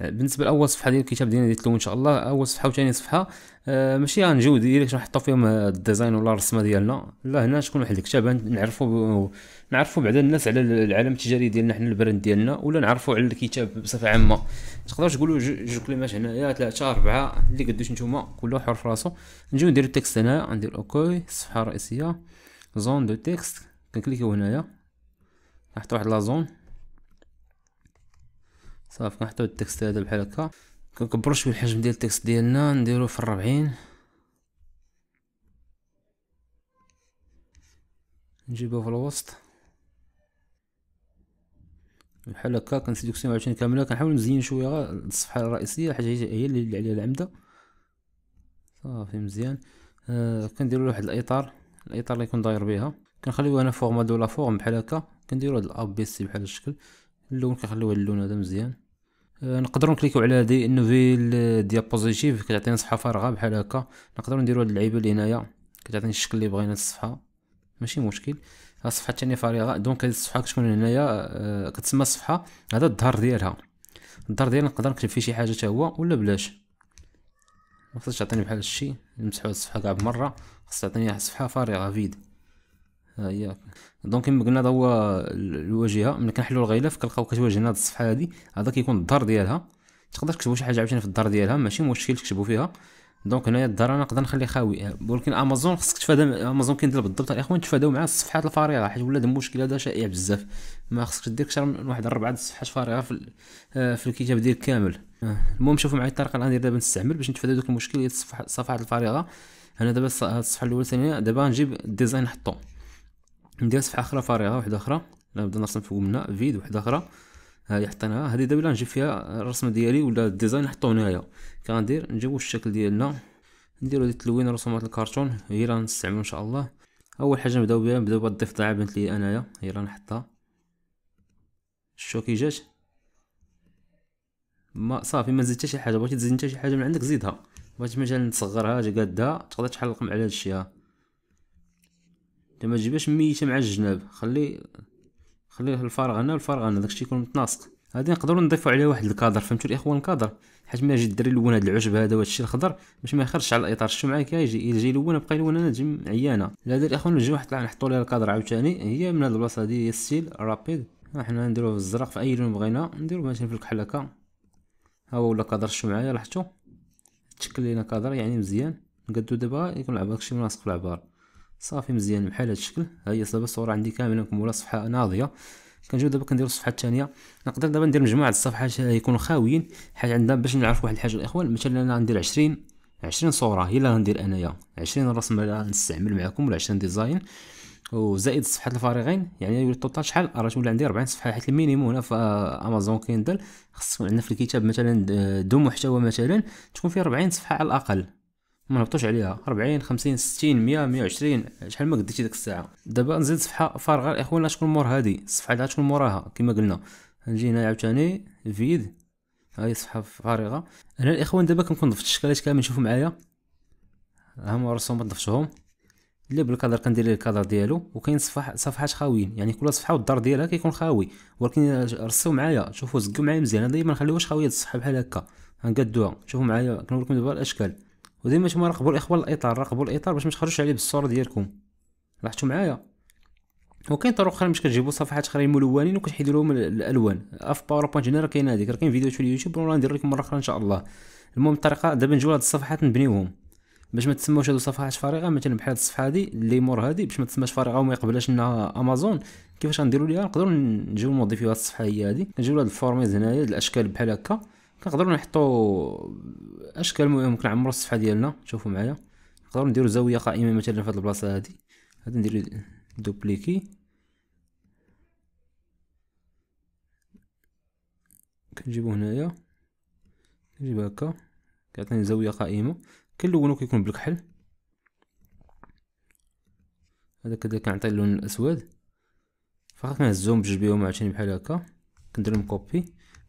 بالنسبه لاول صفحه ديال الكتاب ديالنا اللي ان شاء الله اول صفحه وثاني صفحه آه ماشي غنجيو ديريكت نحطو فيهم آه، الديزاين ولا الرسمه ديالنا لا هنا شكون واحد نعرفو نعرفوا نعرفو بعدا الناس على العالم التجاري ديالنا حنا البراند ديالنا ولا نعرفو على الكتاب بصفه عامه تقدروا تقولوا جوج كلمات هنايا ثلاثه اربعه اللي قدوش نتوما كل واحد حر راسو نجيو نديرو التكست هنايا ندير اوكي الصفحه الرئيسيه زون دو تكست كنكليكيو هنايا نحط واحد لا زون صافي نحطو التكست هذا بحال هكا كنكبرو شويه الحجم ديال التكست ديالنا نديرو في الربعين نجيبو في الوسط بحال هكا كنسيليكسيون عاوتاني كامله كنحاول نزين شويه الصفحه الرئيسيه حاجه هي اللي عليها العمده صافي مزيان آه كنديرو واحد الاطار الاطار اللي يكون داير بها كنخليوه هنا فورما دو لا فورم بحال هكا كنديرو هاد الاب بي سي بحال الشكل اللون كنخليوه اللون هذا مزيان أه، نقدروا نكليكو على دي نوفيل ديابوزيتيف أه، كتعطينا صفحه فارغه بحال هكا نقدروا نديروا هاد اللعيبه اللي هنايا كتعطينا الشكل اللي بغينا الصفحه ماشي مشكل ها الصفحه الثانيه فارغه دونك هاد الصفحه كتكون هنايا أه، كتسمى الصفحه هذا الظهر ديالها الظهر ديالها نقدر نكتب فيه شي حاجه حتى هو ولا بلاش ما خصهاش تعطيني بحال هادشي نمسحو هاد الصفحه كاع بمره خصها تعطيني صفحه فارغه فيد ها هي دونك كما قلنا هذا هو الواجهه ملي كنحلو الغلاف كنلقاو كتواجهنا هاد الصفحه هادي هذا كيكون الدار ديالها تقدر تكتبوا شي حاجه عاوتاني في الدار ديالها ماشي مشكل تكتبوا فيها دونك هنايا الدار انا نقدر نخليه خاوي ولكن امازون خصك تفادى امازون كيندير بالضبط الاخوان تفاداو مع الصفحات الفارغه حيت ولا المشكل هذا شائع بزاف ما خصكش دير اكثر من واحد ربعه ديال الصفحات فارغه في, آه، في الكتاب ديالك كامل آه، المهم شوفوا معايا الطريقه اللي غندير دابا نستعمل باش نتفادى دوك المشكل ديال الصفحات الفارغه انا دابا الصفحه الاولى ثانيه دابا نجيب الديزاين نحطو ندير صفحه اخرى فارغه وحده اخرى نبدا نرسم فوق منها فيد وحده اخرى هاي حطيناها هادي دابا نجيب فيها الرسمه ديالي ولا الديزاين نحطو هنايا كندير نجيبو الشكل ديالنا نديرو هاد التلوين رسومات الكرتون هي راه نستعملو ان شاء الله اول حاجه نبداو بها نبداو بالضيف الضفدعه بنت لي انايا هي راه نحطها شو كي جات ما صافي ما زدت حتى شي حاجه بغيتي تزيد حتى شي حاجه من عندك زيدها بغيتي مثلا تصغرها تقادها تقدر تحلق على هذا الشيء انت ما تجيبهاش ميته مع الجناب خلي خلي الفراغ هنا والفراغ هنا داكشي يكون متناسق غادي نقدروا نضيفوا عليه واحد الكادر فهمتوا الاخوان الكادر حيت ما يجي الدري يلون هذا العشب هذا الشيء الخضر باش ما يخرجش على الاطار الشمعه كي يجي لون بقى لون انا تجي عيانه دير الاخوان نجي واحد نحطوا لها الكادر عاوتاني هي من هاد البلاصه هذه هي ستيل رابيد حنا نديروه في الزرق في اي لون بغينا نديرو مثلا في الكحل هكا ها هو ولا كادر الشمعه لاحظتوا تشكل لينا كادر يعني مزيان نقدو دابا يكون العبار كلشي مناسق في العبار صافي مزيان بحال هذا الشكل ها هي دابا الصوره عندي كامله مكموله صفحه ناضيه كنجيو دابا كنديروا الصفحه الثانيه نقدر دابا ندير مجموعه الصفحات يكونوا خاويين حيت عندنا باش نعرف واحد الحاجه الاخوان مثلا انا غندير 20 20 صوره هي اللي غندير انايا 20 رسمه اللي غنستعمل معكم ولا 20 ديزاين وزائد الصفحات الفارغين يعني يولي التوتال شحال راه تولي عندي 40 صفحه حيت المينيموم هنا في امازون آه، كيندل خص تكون عندنا في الكتاب مثلا دو محتوى مثلا تكون فيه 40 صفحه على الاقل ما نهبطوش عليها 40 50 60 100 120 شحال ما قديتي ديك الساعه دابا نزيد صفحه فارغه اخوانا شكون مور هادي الصفحه اللي غتكون موراها كما قلنا نجي هنا عاوتاني فيد هاي صفحه فارغه هنا الاخوان دابا كنكون ضفت الشكلات كامل شوفوا معايا هما الرسومات ضفتهم اللي بالكادر كندير ليه الكادر ديالو وكاين صفح صفحات خاويين يعني كل صفحه والدار ديالها كيكون خاوي ولكن رسوا معايا شوفوا زقوا معايا مزيان دايما ما نخليوهاش خاويه الصفحه بحال هكا غنقادوها شوفوا معايا كنوريكم دابا الاشكال وديما نتوما راقبوا الاخوان الاطار راقبوا الاطار باش ما تخرجوش عليه بالصوره ديالكم لاحظتوا معايا وكاين طرق اخرى باش كتجيبوا صفحات اخرى ملونين وكتحيدوا لهم الالوان اف باوربوينت هنا راه كاين هذيك راه كاين فيديو في اليوتيوب ولا ندير لكم مره اخرى ان شاء الله المهم الطريقه دابا نجيو لهاد الصفحات نبنيوهم باش ما تسموش هادو صفحات فارغه مثلا بحال الصفحه هادي اللي مور هادي باش ما تسماش فارغه وما يقبلهاش لنا امازون كيفاش غنديروا ليها نقدروا نجيو نوظفيو هاد الصفحه هي هادي نجيو لهاد الفورميز هنايا الاشكال بحال هكا كنقدروا نحطوا اشكال ممكن نعمروا الصفحه ديالنا شوفوا معايا نقدروا نديروا زاويه قائمه مثلا في هذه البلاصه هذه غادي ندير دوبليكي كنجيبو هنايا كنجيب هكا كيعطيني زاويه قائمه كنلونو كيكون بالكحل هذا كذا كنعطي اللون الاسود فقط كنهزهم بجوج بيهم عاوتاني بحال هكا كندير لهم كوبي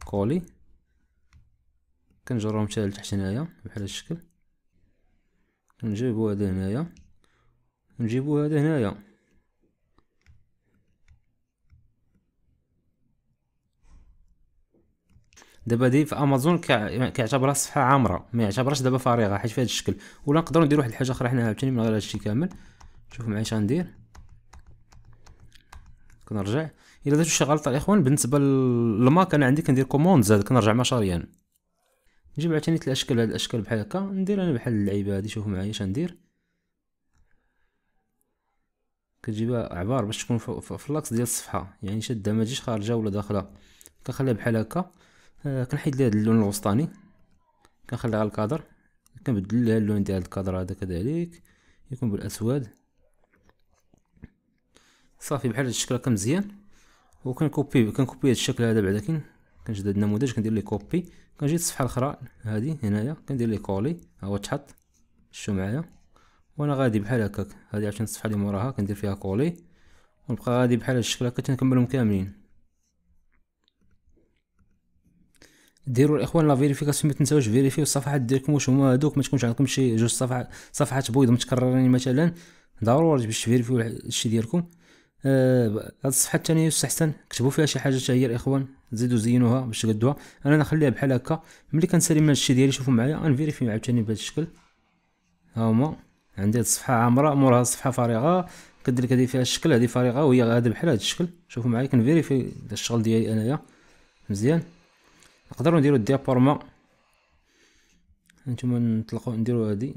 كولي كنجرهم حتى لتحت هنايا بحال هاد الشكل كنجيبو هذا هنايا نجيبو هذا هنايا دابا هادي في امازون كيعتبرها صفحه عامره ما يعتبرهاش دابا فارغه حيت في هذا الشكل ولا نقدروا نديروا واحد الحاجه اخرى حنا عاوتاني من غير هذا الشيء كامل شوف معايا اش غندير كنرجع الا درتو شي غلطه الاخوان بالنسبه للماك انا عندي كندير كوموند زاد كنرجع مشاريا يعني. نجيب عاوتاني تلات اشكال هاد الاشكال بحال هكا ندير انا بحال اللعيبه هادي شوفوا معايا اش ندير كتجيبها عبار باش تكون في اللاكس ديال الصفحه يعني شادها ما تجيش خارجه ولا داخله كنخليها بحال هكا آه، كنحيد ليها اللون الوسطاني كنخليها على الكادر كنبدل لها اللون ديال الكادر هذا كذلك يكون بالاسود صافي بحال هاد الشكل هكا مزيان وكنكوبي كنكوبي هاد الشكل هذا بعدا كاين كنجد هاد النموذج كندير ليه كوبي كنجي للصفحه الاخرى هادي هنايا كندير ليه كولي ها هو تحط شو معايا وانا غادي بحال هكاك هادي عشان الصفحه اللي موراها كندير فيها كولي ونبقى غادي بحال هاد الشكل هكا تنكملهم كاملين ديروا الاخوان لا فيريفيكاسيون ما تنساوش فيريفيو الصفحات ديالكم واش هما هادوك ما تكونش عندكم شي جوج صفحات صفحات بيض متكررين مثلا ضروري باش تفيريفيو الشيء ديالكم هاد الصفحه الثانيه يستحسن كتبوا فيها شي حاجه حتى هي الاخوان تزيدوا زينوها باش تقدوها انا نخليها بحال هكا ملي كنسالي من هادشي ديالي شوفوا معايا غنفيريفي عاوتاني بهذا الشكل ها هما عندي هاد الصفحه عامره مورها صفحه فارغه كدير لك هذه فيها الشكل هذه فارغه وهي غاده بحال هاد الشكل شوفوا معايا كنفيريفي الشغل ديالي انايا مزيان نقدروا نديروا الديابورما هانتوما نطلقوا نديروا هادي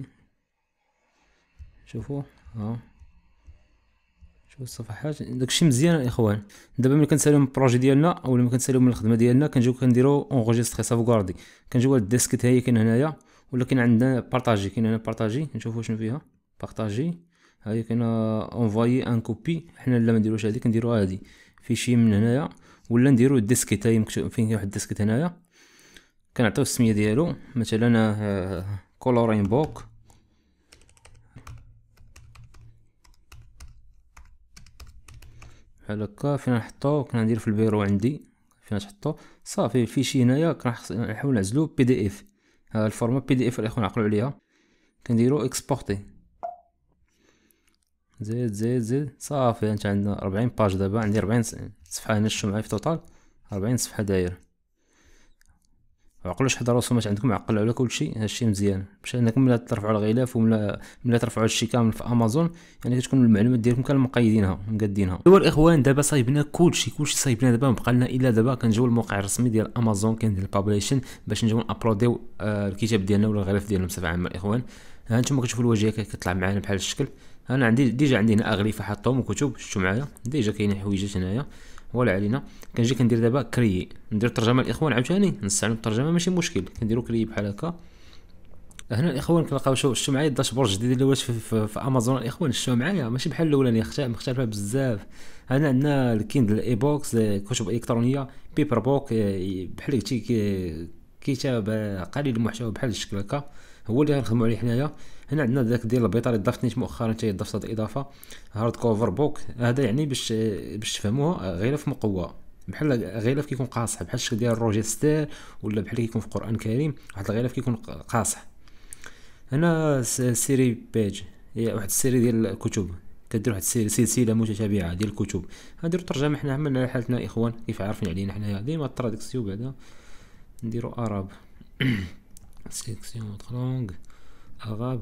شوفوا ها الصفحات داكشي مزيان الاخوان دابا ملي كنساليو من البروجي ديالنا او ملي كنساليو من الخدمه ديالنا كنجيو كنديرو اونغوجيستري سافغاردي كنجيو هاد الديسكت هي كاين هنايا ولا كاين عندنا بارطاجي كاين هنا بارطاجي نشوفو شنو فيها بارطاجي ها هي كاين اونفاي ان كوبي حنا لا ما نديروش هادي كنديرو هادي فيشي من هنايا ولا نديرو الديسكت هي مكتوب فين كاين واحد الديسكت هنايا كنعطيو السميه ديالو مثلا كولورين آه، بوك بحال هكا فين نحطو ندير في البيرو عندي فين نحطو صافي شي هنايا كنحاول نعزلو بي دي اف هذا الفورما بي دي اف الاخوان عقلوا عليها كنديرو اكسبورتي زيد زيد زيد صافي انت عندنا 40 باج دابا عندي 40 صفحه هنا شتو معايا في توتال 40 صفحه دايره عقلوا شحال رسومات عندكم عقلوا على كلشي هادشي مزيان باش انكم ملي ترفعوا الغلاف وملا ملا ترفعوا هادشي كامل في امازون يعني كتكون المعلومات ديالكم كامل مقيدينها مقادينها ايوا الاخوان دابا صايبنا كلشي كلشي صايبنا دابا بقى لنا الا دابا كنجيو للموقع الرسمي ديال امازون كندير البابليشن باش نجيو نابلوديو آه الكتاب ديالنا ولا الغلاف ديالنا بصفه عامه الاخوان ها انتم كتشوفوا الواجهه كتطلع معنا بحال الشكل انا عندي ديجا عندي هنا اغلفه حاطهم وكتب شفتوا معايا ديجا كاين حويجات هنايا ولا علينا كنجي كندير دابا كريي ندير الترجمه الاخوان عاوتاني نستعمل الترجمه ماشي مشكل كنديرو كري بحال هكا هنا الاخوان كنلقاو شوف شتو معايا الداشبورد الجديد اللي واش في, في, في امازون الاخوان شتو معايا ماشي بحال الاولاني مختلفه بزاف هنا عندنا الكيندل اي بوكس كتب الكترونيه بيبر بوك بحال قلتي كتاب قليل المحتوى بحال الشكل هكا هو اللي غنخدمو عليه حنايا هنا عندنا داك ديال البيطاري اللي مؤخرا حتى هي ضفت هاد الاضافه هارد كوفر بوك هذا يعني باش باش تفهموها غلاف مقوى بحال غلاف كيكون قاصح بحال الشكل ديال الروجيستير ولا بحال كيكون في القران الكريم واحد الغلاف كيكون قاصح هنا سيري بيج هي واحد السيري ديال الكتب كدير واحد سلسله متتابعه ديال الكتب غنديرو الترجمه حنا عملنا على حالتنا الاخوان كيف عارفين علينا حنايا ديما التراديكسيو بعدا نديرو اراب سيكسيون ترونغ اراب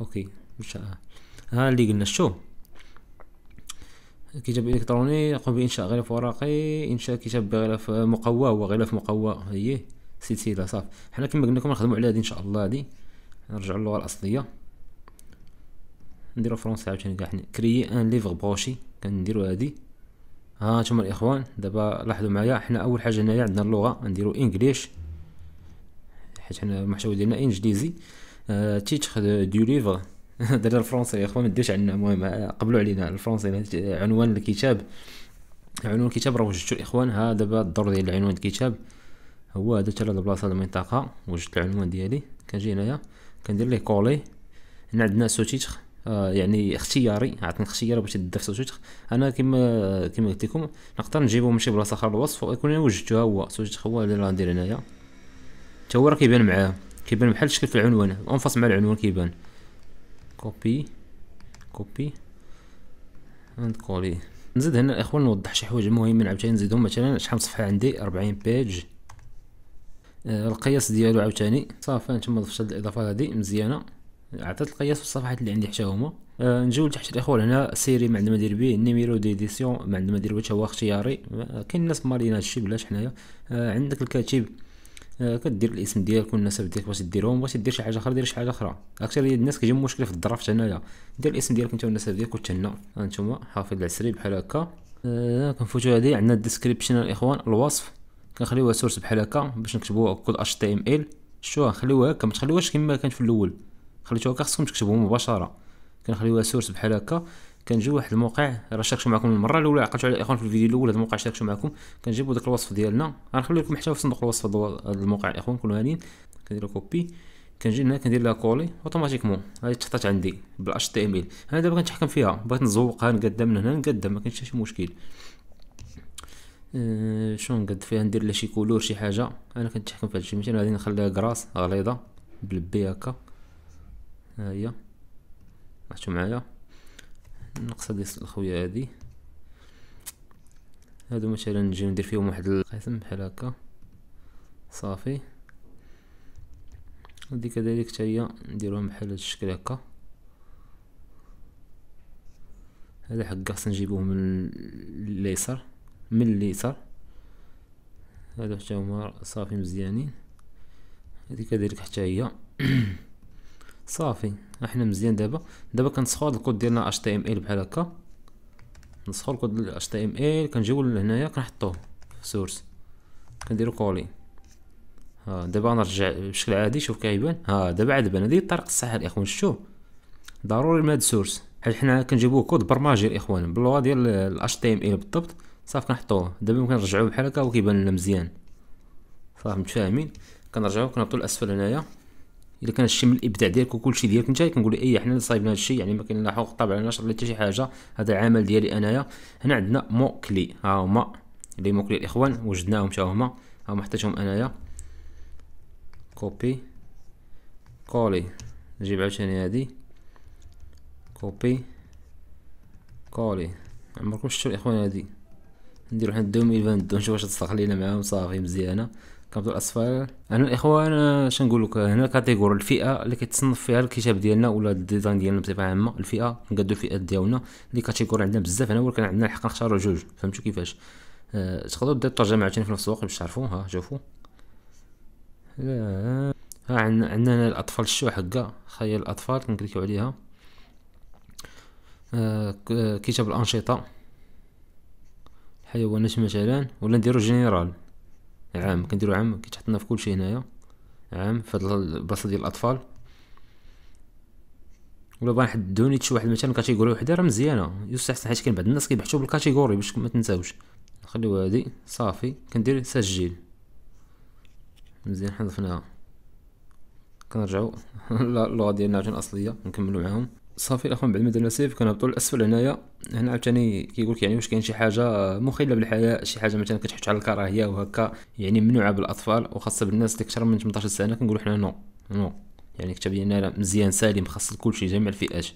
اوكي مش ها, ها اللي قلنا شو كتاب الكتروني يقوم بانشاء غلاف ورقي انشاء كتاب بغلاف مقوى وغلاف مقوى هي سلسله صافي حنا كما قلنا لكم نخدموا على هذه ان شاء الله هذه نرجعوا للغه الاصليه نديرو فرونسي عاوتاني كاع حنا كريي ان ليفغ بروشي كنديرو هادي ها نتوما الاخوان دابا لاحظوا معايا حنا اول حاجه هنايا عندنا اللغه نديرو انجليش حيت حنا المحتوى ديالنا انجليزي تيتخ دو ليفر درنا الفرنسي يا اخوان ما ديرش عندنا المهم آه، قبلوا علينا الفرنسي عنوان الكتاب عنوان الكتاب راه وجدتو الاخوان ها دابا الدور ديال عنوان الكتاب هو هذا حتى البلاصه المنطقه وجدت العنوان ديالي كنجي هنايا كندير ليه كولي هنا عندنا سوتيتخ آه يعني اختياري عطني اختيار باش سو سوتيتخ انا كما كما قلت لكم نقدر نجيبو من شي بلاصه اخرى الوصف ويكون انا وجدتو ها هو سوتيتخ هو اللي غندير هنايا تا هو راه كيبان معاه كيبان بحال الشكل في العنوان انفاس مع العنوان كيبان كوبي كوبي اند كولي نزيد هنا الاخوان نوضح شي حوايج مهمين عاوتاني نزيدهم مثلا شحال صفحه عندي 40 بيج آه القياس ديالو عاوتاني صافي انتما ضفت هاد الاضافات هادي مزيانه عطيت القياس في الصفحات اللي عندي حتى هما آه نجيو لتحت الاخوان هنا سيري ما عندنا ما ندير به النيميرو ديديسيون ما عندنا ما ندير به هو اختياري آه، كاين الناس مالينا هادشي بلاش حنايا آه عندك الكاتب آه، كدير الاسم ديالك والنسب ديالك باش ديرهم بغيتي دير شي حاجه اخرى دير شي حاجه اخرى اكثر الناس كيجي مشكله في الدرافت هنايا دير الاسم ديالك انت والنسب ديالك وتهنا هانتوما آه، حافظ العسري بحال هكا آه كنفوتو هادي عندنا الديسكريبشن الاخوان الوصف كنخليوها سورس بحال هكا باش نكتبوها كود اتش تي ام ال شوها خليوها هكا ما تخليوهاش كما كانت في الاول خليتوها هكا خصكم تكتبوها مباشره كنخليوها سورس بحال هكا كنجيو واحد الموقع راه شاركتو معكم المره الاولى عقلتو على الاخوان في الفيديو الاول هذا الموقع شاركتو معكم كنجيبو داك الوصف ديالنا غنخلي لكم حتى في صندوق الوصف هذا الموقع الاخوان كونوا هانين كندير كوبي كنجي هنا كندير لها كولي اوتوماتيكمون هادي تحطات عندي بالاش تي ام ال انا دابا كنتحكم فيها بغيت نزوقها نقدم من هنا نقدم ما كاينش حتى شي مشكل أه شنو نقد فيها ندير لها شي كولور شي حاجه انا كنتحكم في هادشي مثلا غادي نخليها كراس غليظه بلبي هكا ها هي معايا نقصد الخويه هادي هادو مثلا نجي ندير فيهم واحد القسم بحال هكا صافي هادي كذلك حتى هي نديروهم بحال هاد الشكل هكا هذا حق خصنا نجيبوه من اليسار من اليسار هادو حتى هما صافي مزيانين هادي كذلك حتى هي صافي احنا مزيان دابا دابا هاد الكود ديالنا اتش تي ام ال بحال هكا نسخو الكود ديال اتش تي ام ال كنجيو لهنايا كنحطوه في سورس كنديرو كولي ها دابا نرجع بشكل عادي شوف كيبان ها دابا عاد بان هذه الطريقه الصحيحه الاخوان شوف ضروري ماد هاد السورس حيت حنا كنجيبوه كود برمجي الاخوان باللغه ديال الاتش تي ام ال بالضبط صافي كنحطوه دابا يمكن نرجعوه بحال هكا وكيبان لنا مزيان صافي متفاهمين كنرجعوه كنهبطو لاسفل هنايا الا كان الشيء من الابداع ديالك شيء ديالك انت كنقول اي حنا اللي صايبنا هادشي يعني ما كاين لا حقوق طبعا لا نشر لا حتى شي حاجه هذا عمل ديالي انايا هنا عندنا موكلي ها هما لي موكلي الاخوان وجدناهم حتى هما ها هما حطيتهم انايا كوبي كولي نجيب عاوتاني هادي كوبي كولي عمركم شفتو الاخوان هادي نديرو حنا الدومي الفان نشوف واش لينا معاهم صافي مزيانه كابتن الاصفار انا الاخوان شنو نقول لك هنا كاتيجوري الفئه اللي كتصنف فيها الكتاب ديالنا ولا الديزاين ديالنا بصفه عامه الفئه نقدو الفئات ديالنا اللي كاتيجوري عندنا بزاف هنا ولكن عندنا الحق نختاروا جوج فهمتوا كيفاش أه تقدروا دير الترجمه عاوتاني في نفس الوقت باش تعرفوا ها شوفوا ها عندنا هنا الاطفال الشوح هكا خيال الاطفال كنكليكيو عليها أه كتاب الانشطه الحيوانات مثلا ولا نديرو جينيرال عام كنديرو عام كيتحطنا في كلشي هنايا عام في هاد البلاصه ديال الاطفال ولا بغا نحدو تشي واحد مثلا كاتيجوري وحده راه مزيانه يستحسن حيت كاين بعض الناس كيبحثوا بالكاتيجوري باش ما تنساوش نخليو هادي صافي كندير سجل مزيان حذفناها كنرجعو للغه ديالنا الاصليه نكملو معاهم صافي الاخوان بعد ما درنا سيف كنهبطوا للاسفل هنايا هنا عاوتاني كيقولك يعني واش كاين شي حاجه مخله بالحياه شي حاجه مثلا كتحط على الكراهيه وهكا يعني ممنوعه بالاطفال وخاصه بالناس اللي اكثر من 18 سنه كنقولوا حنا نو نو يعني كتب لنا مزيان سالم خاص شيء جميع الفئات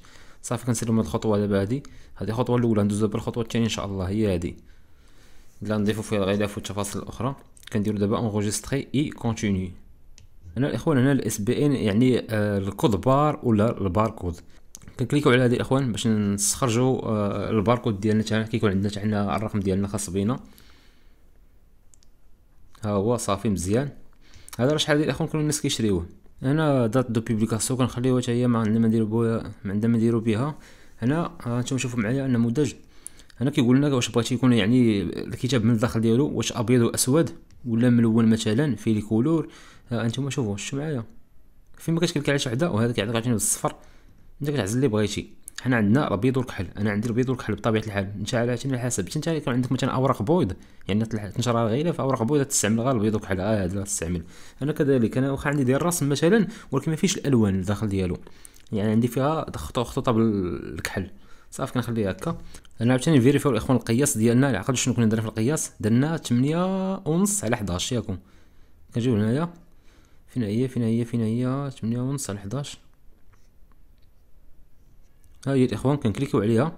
صافي كنسيرو هاد الخطوه دابا هادي هادي الخطوه الاولى ندوز دابا الخطوه الثانيه ان شاء الله هي هادي لا نضيفوا فيها الغلاف التفاصيل الاخرى كنديروا دابا انغوجيستري اي كونتينيو هنا الاخوان هنا الاس بي ان يعني آه الكود بار ولا الباركود كنكليكو على هذه الاخوان باش نستخرجوا آه، الباركود ديالنا تاعنا كيكون عندنا تاعنا الرقم ديالنا خاص بينا ها هو صافي مزيان هذا راه شحال الاخوان كل الناس كيشريوه هنا دات دو بوبليكاسيون كنخليوها حتى هي ما عندنا ما نديرو بها ما عندنا ما نديرو بها هنا آه، انتم شوفوا معايا النموذج هنا كيقول لنا واش بغيتي يكون يعني الكتاب من الداخل ديالو واش ابيض واسود ولا ملون مثلا فيه لي كولور آه، انتم شوفوا شوفوا معايا فين ما كتكلك على شي وهذا كيعطيك عاوتاني بالصفر داك كتعزل اللي بغيتي حنا عندنا الابيض والكحل انا عندي البيض والكحل بطبيعه الحال انت على شنو على حسب انت كان عندك مثلا اوراق بيض يعني تنشر غيله في اوراق بيض تستعمل غير البيض والكحل اه هذا تستعمل انا كذلك انا واخا عندي ديال الرسم مثلا ولكن ما فيش الالوان الداخل ديالو يعني عندي فيها خطوطه بالكحل صافي كنخليها هكا انا عاوتاني فيريفيو الاخوان القياس ديالنا العقد شنو كنا درنا في القياس درنا 8 ونص على 11 ياكم كنجيو لهنايا فين هي فين هي فين هي 8 ونص على 11 ها هي الاخوان كنكليكيو عليها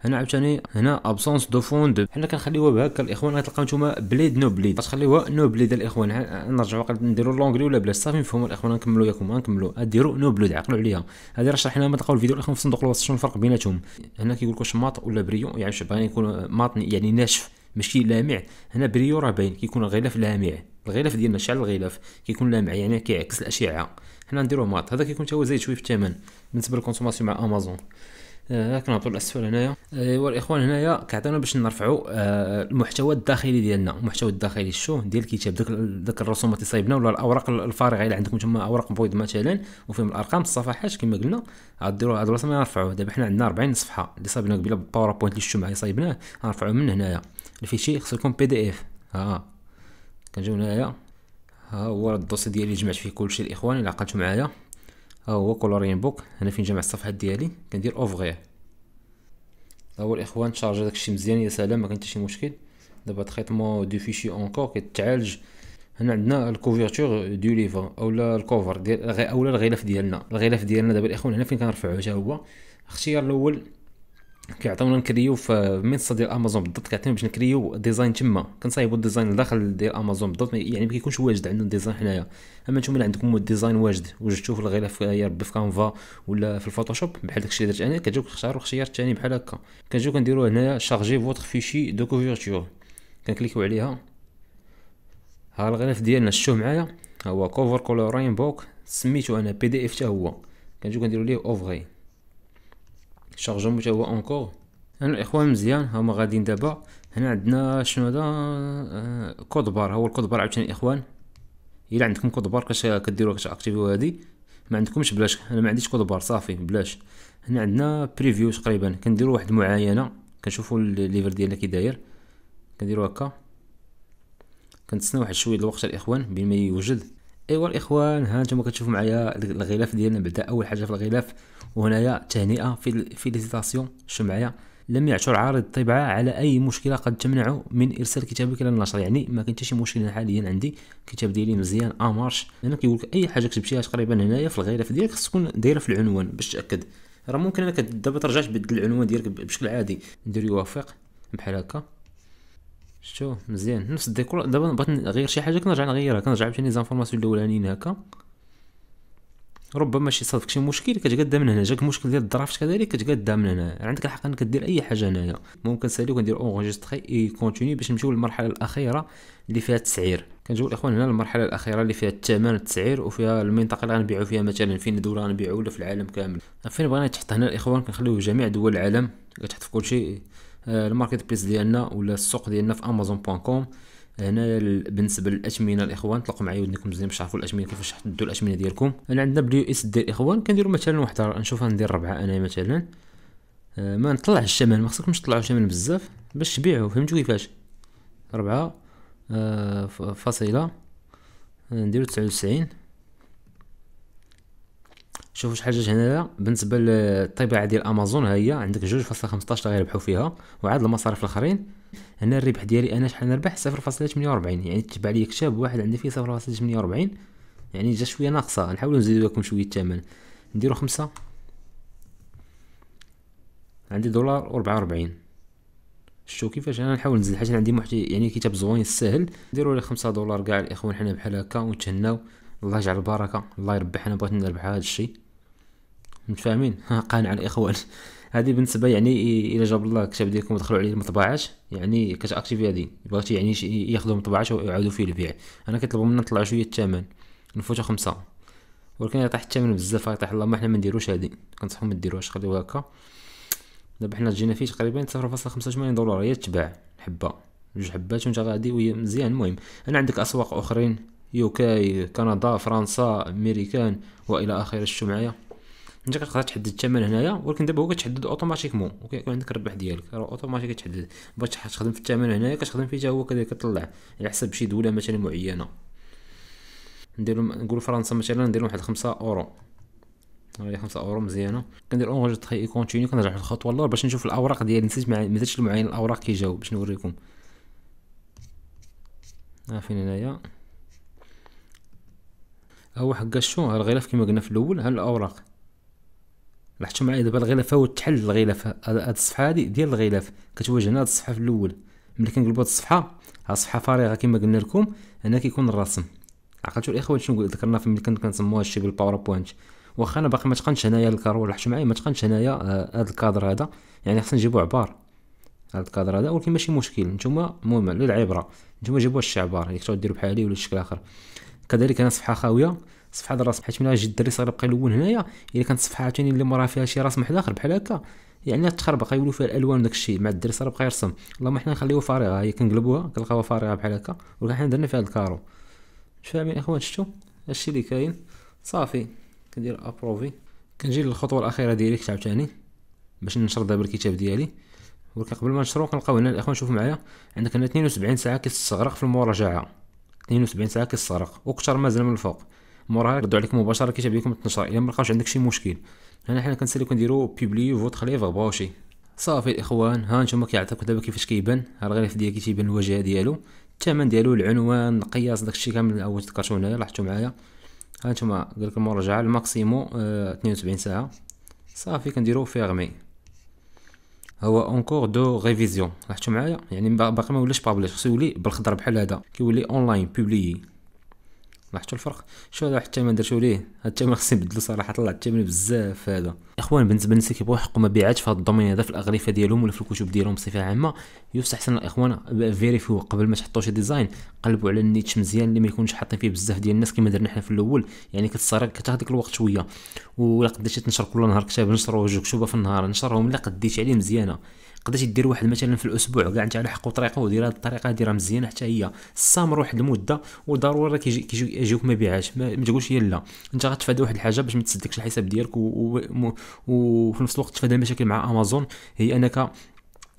هنا عاوتاني هنا ابسونس دو فوند حنا كنخليوها بهكا الاخوان غتلقاو نتوما بليد نو بليد غتخليوها نو بليد الاخوان نرجعوا نديروا لونغلي ولا بلا صافي نفهموا الاخوان نكملوا ياكم غنكملوا ديروا نو بليد عقلوا عليها هذه راه شرحناها ما تلقاو الفيديو الاخوان في صندوق الوصف شنو الفرق بيناتهم هنا كيقول واش ماط ولا بريو يعني باغي يكون ماط يعني ناشف ماشي لامع هنا بريو راه باين كيكون الغلاف لامع الغلاف ديالنا شعل الغلاف كيكون لامع يعني كيعكس الاشعه حنا نديروه مات هذاك يكون هو زايد شويه في الثمن بالنسبه للكونسوماسيون مع امازون آه كنهبطوا الاسفل هنايا ايوا آه، الاخوان هنايا كعطينا باش نرفعوا آه المحتوى الداخلي ديالنا المحتوى الداخلي الشو ديال الكتاب داك داك الرسومات اللي صايبنا ولا الاوراق الفارغه الا عندكم تما اوراق بويض مثلا وفيهم الارقام الصفحات كما قلنا غديروا هاد الرسومات ما نرفعوه دابا حنا عندنا 40 صفحه اللي صايبنا قبيله بالباوربوينت اللي شتو معايا صايبناه غنرفعوه من هنايا الفيشي خصو يكون بي دي اف ها آه. كنجيو هنايا ها هو الدوسي ديالي اللي جمعت فيه كلشي الاخوان اللي عقلتو معايا ها هو كولورين بوك هنا فين جمع الصفحات ديالي كندير اوفغير ها هو الاخوان تشارج داكشي مزيان يا سلام ما كان حتى شي مشكل دابا تريتمون دو فيشي اونكور كيتعالج هنا عندنا الكوفيرتور دو ليفر اولا الكوفر ديال اولا الغلاف ديالنا الغلاف ديالنا دابا الاخوان هنا فين كنرفعو حتى هو الاختيار الاول كيعطيونا نكريو في منصه ديال امازون بالضبط كيعطيونا باش نكريو ديزاين تما كنصايبو الديزاين لداخل ديال امازون بالضبط يعني ما كيكونش واجد عندنا ديزاين حنايا اما نتوما اللي عندكم ديزاين واجد وجدتوه في الغلاف يا ربي في كانفا ولا في الفوتوشوب بحال داكشي اللي درت انا كتجيو كتختاروا الخيار الثاني بحال هكا كنجيو كنديرو هنايا شارجي فوتر فيشي دو كوفرتور كنكليكو عليها ها الغلاف ديالنا شتوه معايا هو كوفر كولورين بوك سميتو انا بي دي اف حتى هو كنجيو كنديرو ليه اوفغي شارجون حتى هو اونكور هنا الاخوان مزيان هما غاديين دابا هنا عندنا شنو هذا آه، كود بار هو الكود بار عاوتاني الاخوان الا عندكم كود بار كاش كاش اكتيفيو هادي ما عندكمش بلاش انا ما عنديش كود بار صافي بلاش هنا عندنا بريفيو تقريبا كنديروا واحد المعاينه كنشوفوا الليفر ديالنا كي داير كنديروا هكا كنتسنى واحد شويه الوقت الاخوان بين ما يوجد ايوا الاخوان ها انتم كتشوفوا معايا الغلاف ديالنا بدا اول حاجه في الغلاف وهنايا تهنئه في فيليسيتاسيون شو معايا لم يعثر عارض الطباعة على أي مشكلة قد تمنعه من إرسال كتابك إلى النشر يعني ما كاين حتى شي مشكلة حاليا عندي الكتاب ديالي مزيان أمارش أنا كيقول لك أي حاجة كتبتيها تقريبا هنايا في الغلاف ديالك خص تكون دايرة في العنوان باش تأكد راه ممكن أنك دابا ترجع تبدل العنوان ديالك بشكل عادي ندير يوافق بحال هكا شو مزيان نفس الديكور دابا بغيت نغير شي حاجه كنرجع نغيرها كنرجع عاوتاني زانفورماسيون الاولانيين هكا ربما شي صادفك شي مشكل كتقدا من هنا جاك مشكل ديال الدرافت كذلك كتقدا من هنا عندك الحق انك دير اي حاجه هنايا ممكن تسالي كندير اونغيستري اي كونتيني باش نمشيو للمرحله الاخيره اللي فيها التسعير كنجيو الاخوان هنا المرحله الاخيره اللي فيها الثمن التسعير وفيها المنطقه اللي غنبيعو فيها مثلا فين دوله غنبيعو ولا في العالم كامل فين بغينا تحط هنا الاخوان كنخليو جميع دول العالم كتحط في كلشي الماركت آه، بليس ديالنا ولا السوق ديالنا في امازون بوان كوم هنا بالنسبه للاثمنه الاخوان طلقوا معايا ودنكم مزيان باش تعرفوا الأثمنة كيفاش تحددوا الأثمنة ديالكم انا عندنا بليو اس دي الاخوان كنديروا مثلا واحد نشوف ندير ربعه انا مثلا آه، ما نطلعش الشمال ما خصكمش تطلعوا الشمال بزاف باش تبيعوا فهمتوا كيفاش ربعة آه، فاصله نديرو 99 شوفوا شحال جات هنايا بالنسبه للطباعه ديال امازون هي عندك 2.15 ربحوا فيها وعاد المصاريف الاخرين هنا الربح ديالي انا شحال نربح 0.48 يعني تبع لي كتاب واحد عندي فيه 0.48 يعني جا شويه ناقصه نحاولوا نزيدو لكم شويه الثمن نديرو خمسة عندي دولار وربعة وربعين شو كيفاش انا نحاول نزيد حاجه عندي محتوى يعني كتاب زوين سهل نديرو لي خمسة دولار كاع الاخوان حنا بحال هكا ونتهناو الله يجعل البركه الله يربح انا بغيت نربح هذا الشيء متفاهمين قانع الاخوان هذه بالنسبه يعني الا جاب الله الكتاب ديالكم دخلوا عليه المطبعات يعني كتاكتيفي هذه بغيتي يعني ياخذوا المطبعات ويعاودوا فيه البيع انا كنطلبوا منا نطلعوا شويه الثمن نفوتوا خمسة ولكن الا طاح الثمن بزاف طاح الله ما حنا ما نديروش هذه كنصحهم ما ديروهاش خليوها هكا دابا حنا جينا فيه تقريبا 0.85 دولار هي تباع حبه جوج حبات وانت غادي وهي مزيان المهم انا عندك اسواق اخرين يوكاي كندا فرنسا امريكان والى اخره شتو معايا انت كتقدر تحدد الثمن هنايا ولكن دابا هو كتحدد اوتوماتيكمون وكيكون عندك الربح ديالك راه اوتوماتيك كتحدد بغيت تخدم في الثمن هنايا كتخدم فيه حتى هو كذلك كطلع على حسب شي دوله مثلا معينه نديرو نقولو فرنسا مثلا نديرو واحد خمسة اورو هادي خمسة اورو مزيانه كندير اون اونغوجيتخي اي كونتيني كنرجع واحد الخطوه لور باش نشوف الاوراق ديالي نسيت مع مزاج المعين الاوراق كيجاوب باش نوريكم ها فين هنايا هو حكا شو ها الغلاف كما قلنا في الاول ها الاوراق لاحظتوا معايا دابا الغلاف هو تحل الغلاف هاد الصفحه هادي ديال الغلاف كتواجه هنا هاد الصفحه في الاول ملي كنقلبوا هاد الصفحه ها الصفحه فارغه كما قلنا لكم هنا كيكون الرسم عقلتوا الاخوه شنو ذكرنا في ملي كنسموها هادشي بالباوربوينت واخا انا باقي ما تقنش هنايا الكارو لاحظتوا معايا ما تقنش هنايا آه، هاد الكادر هذا يعني خصنا نجيبو عبار هاد الكادر هذا ولكن ماشي مشكل نتوما المهم للعبره نتوما جيبوها الشعبار ياك تديروا بحالي ولا شكل اخر كذلك انا صفحه خاويه صفحه الرسم حيت ملي جد الدري صغير بقى يلون هنايا الا كانت صفحه عاوتاني اللي مورا فيها شي واحد اخر بحال هكا يعني تخربق يولوا فيها الالوان وداك الشيء مع الدري صغير بقى يرسم اللهم حنا نخليوها فارغه هي كنقلبوها كنلقاوها فارغه بحال هكا ولكن حنا درنا فيها الكارو فاهمين اخوان شفتوا هادشي اللي كاين صافي كندير ابروفي كنجي للخطوه الاخيره ديالي عاوتاني باش ننشر دابا الكتاب ديالي ولكن قبل ما نشرو كنلقاو هنا الاخوان شوفوا معايا عندك هنا 72 ساعه كيستغرق في المراجعه 72 ساعه كيسرق وكثر مازال من الفوق موراها ردوا عليك مباشره كيشاب لكم التنشر الا ما لقاوش عندك شي مشكل هنا حنا كنسالي كنديرو بيبلي فوت خليفه بوشي صافي الاخوان ها نتوما كيعطيكم دابا كيفاش كيبان ها الغلاف ديالي كيبان الواجهه ديالو الثمن ديالو العنوان القياس داكشي كامل اول تذكرتو هنايا لاحظتو معايا ها نتوما قالك المراجعه الماكسيمو 72 ساعه صافي كنديرو فيرمي هو كور دو ريفيزيون لاحظتوا معايا يعني باقي ما ولاش بابليش خصو يولي بالخضر بحال هذا كيولي اونلاين بوبليي لاحظتوا الفرق شو هذا حتى ما درتو ليه هذا الثمن خصني نبدلو صراحه طلع الثمن بزاف هذا اخوان بالنسبه للناس اللي كيبغيو يحققوا مبيعات في هذا الدومين هذا في الاغلفه ديالهم ولا في الكتب ديالهم بصفه عامه يستحسن الاخوان فيريفيو قبل ما تحطوا شي ديزاين قلبوا على النيتش مزيان اللي ما يكونش حاطين فيه بزاف ديال الناس كما درنا حنا في الاول يعني كتصرا كتاخذ الوقت شويه ولا قديتي تنشر كل نهار كتاب نشرو جوج كتبه في النهار نشرهم الا قديتي عليه مزيانه قداش دير واحد مثلا في الاسبوع كاع انت على حق وطريقه ودير هذه الطريقه ديرها مزيانه حتى هي سامر واحد المده وضروري كيجيوك مبيعات ما, تقولش هي لا انت غتفادى واحد الحاجه باش ما تسدكش الحساب ديالك وفي نفس الوقت تفادى المشاكل مع امازون هي انك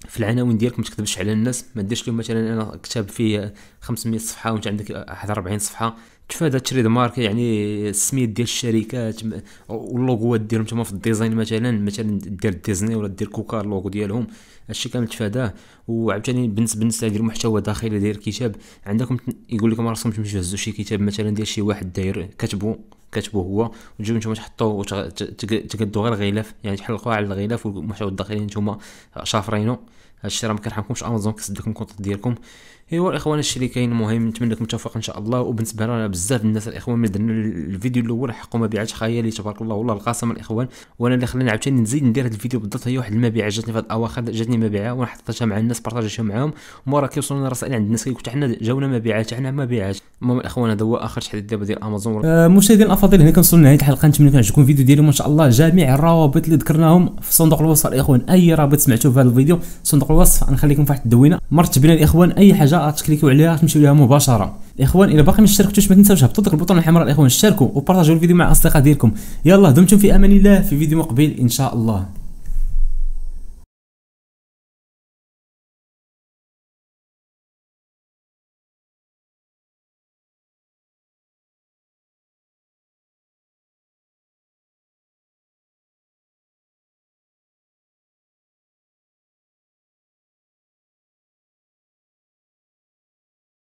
في العناوين ديالك ما تكذبش على الناس ما ديرش لهم مثلا انا كتاب فيه 500 صفحه وانت عندك 41 صفحه تفادى هذا تشريد مارك يعني السميت ديال الشركات واللوغوات ديالهم تما في الديزاين مثلا مثلا دير ديزني ولا دير كوكا اللوغو ديالهم هادشي كامل تفاداه وعاوتاني بالنسبه ديال المحتوى الداخلي ديال الكتاب عندكم يقول لكم راسكم تمشيو تهزوا شي كتاب مثلا ديال شي واحد داير كتبو كتبو هو وتجيو نتوما تحطو تقدو غير الغلاف يعني تحلقو على الغلاف والمحتوى الداخلي نتوما شافرينو هادشي راه ما امازون كتسد لكم الكونط ديالكم ايوا الاخوان الشريكين مهم نتمنى لكم التوفيق ان شاء الله وبالنسبه لنا بزاف الناس الاخوان ملي درنا الفيديو الاول حقوا مبيعات خيالي تبارك الله والله القاسم الاخوان وانا اللي خلاني عاوتاني نزيد ندير هذا الفيديو بالضبط هي واحد المبيعه جاتني في الاواخر جاتني مبيعه وانا حطيتها مع الناس بارطاجيتها معاهم ومورا كيوصلونا رسائل عند الناس كيقولوا حنا جاونا مبيعات حنا مبيعات المهم الاخوان هذا هو اخر تحديث دابا ديال امازون آه مشاهدينا الافاضل هنا كنوصلوا لنهايه الحلقه نتمنى لكم يعجبكم الفيديو ديالي وان شاء الله جميع الروابط اللي ذكرناهم في صندوق الوصف الاخوان اي رابط سمعتوه في هذا الفيديو صندوق الوصف غنخليكم في واحد الدوينه مرتبين الاخوان اي حاجه حاجه آه، غتكليكيو عليها تمشيو ليها مباشره الاخوان الى باقي ما اشتركتوش ما تنساوش هبطوا ديك البوطون الحمراء الاخوان اشتركوا وبارطاجيو الفيديو مع اصدقاء ديالكم يلا دمتم في امان الله في فيديو مقبل ان شاء الله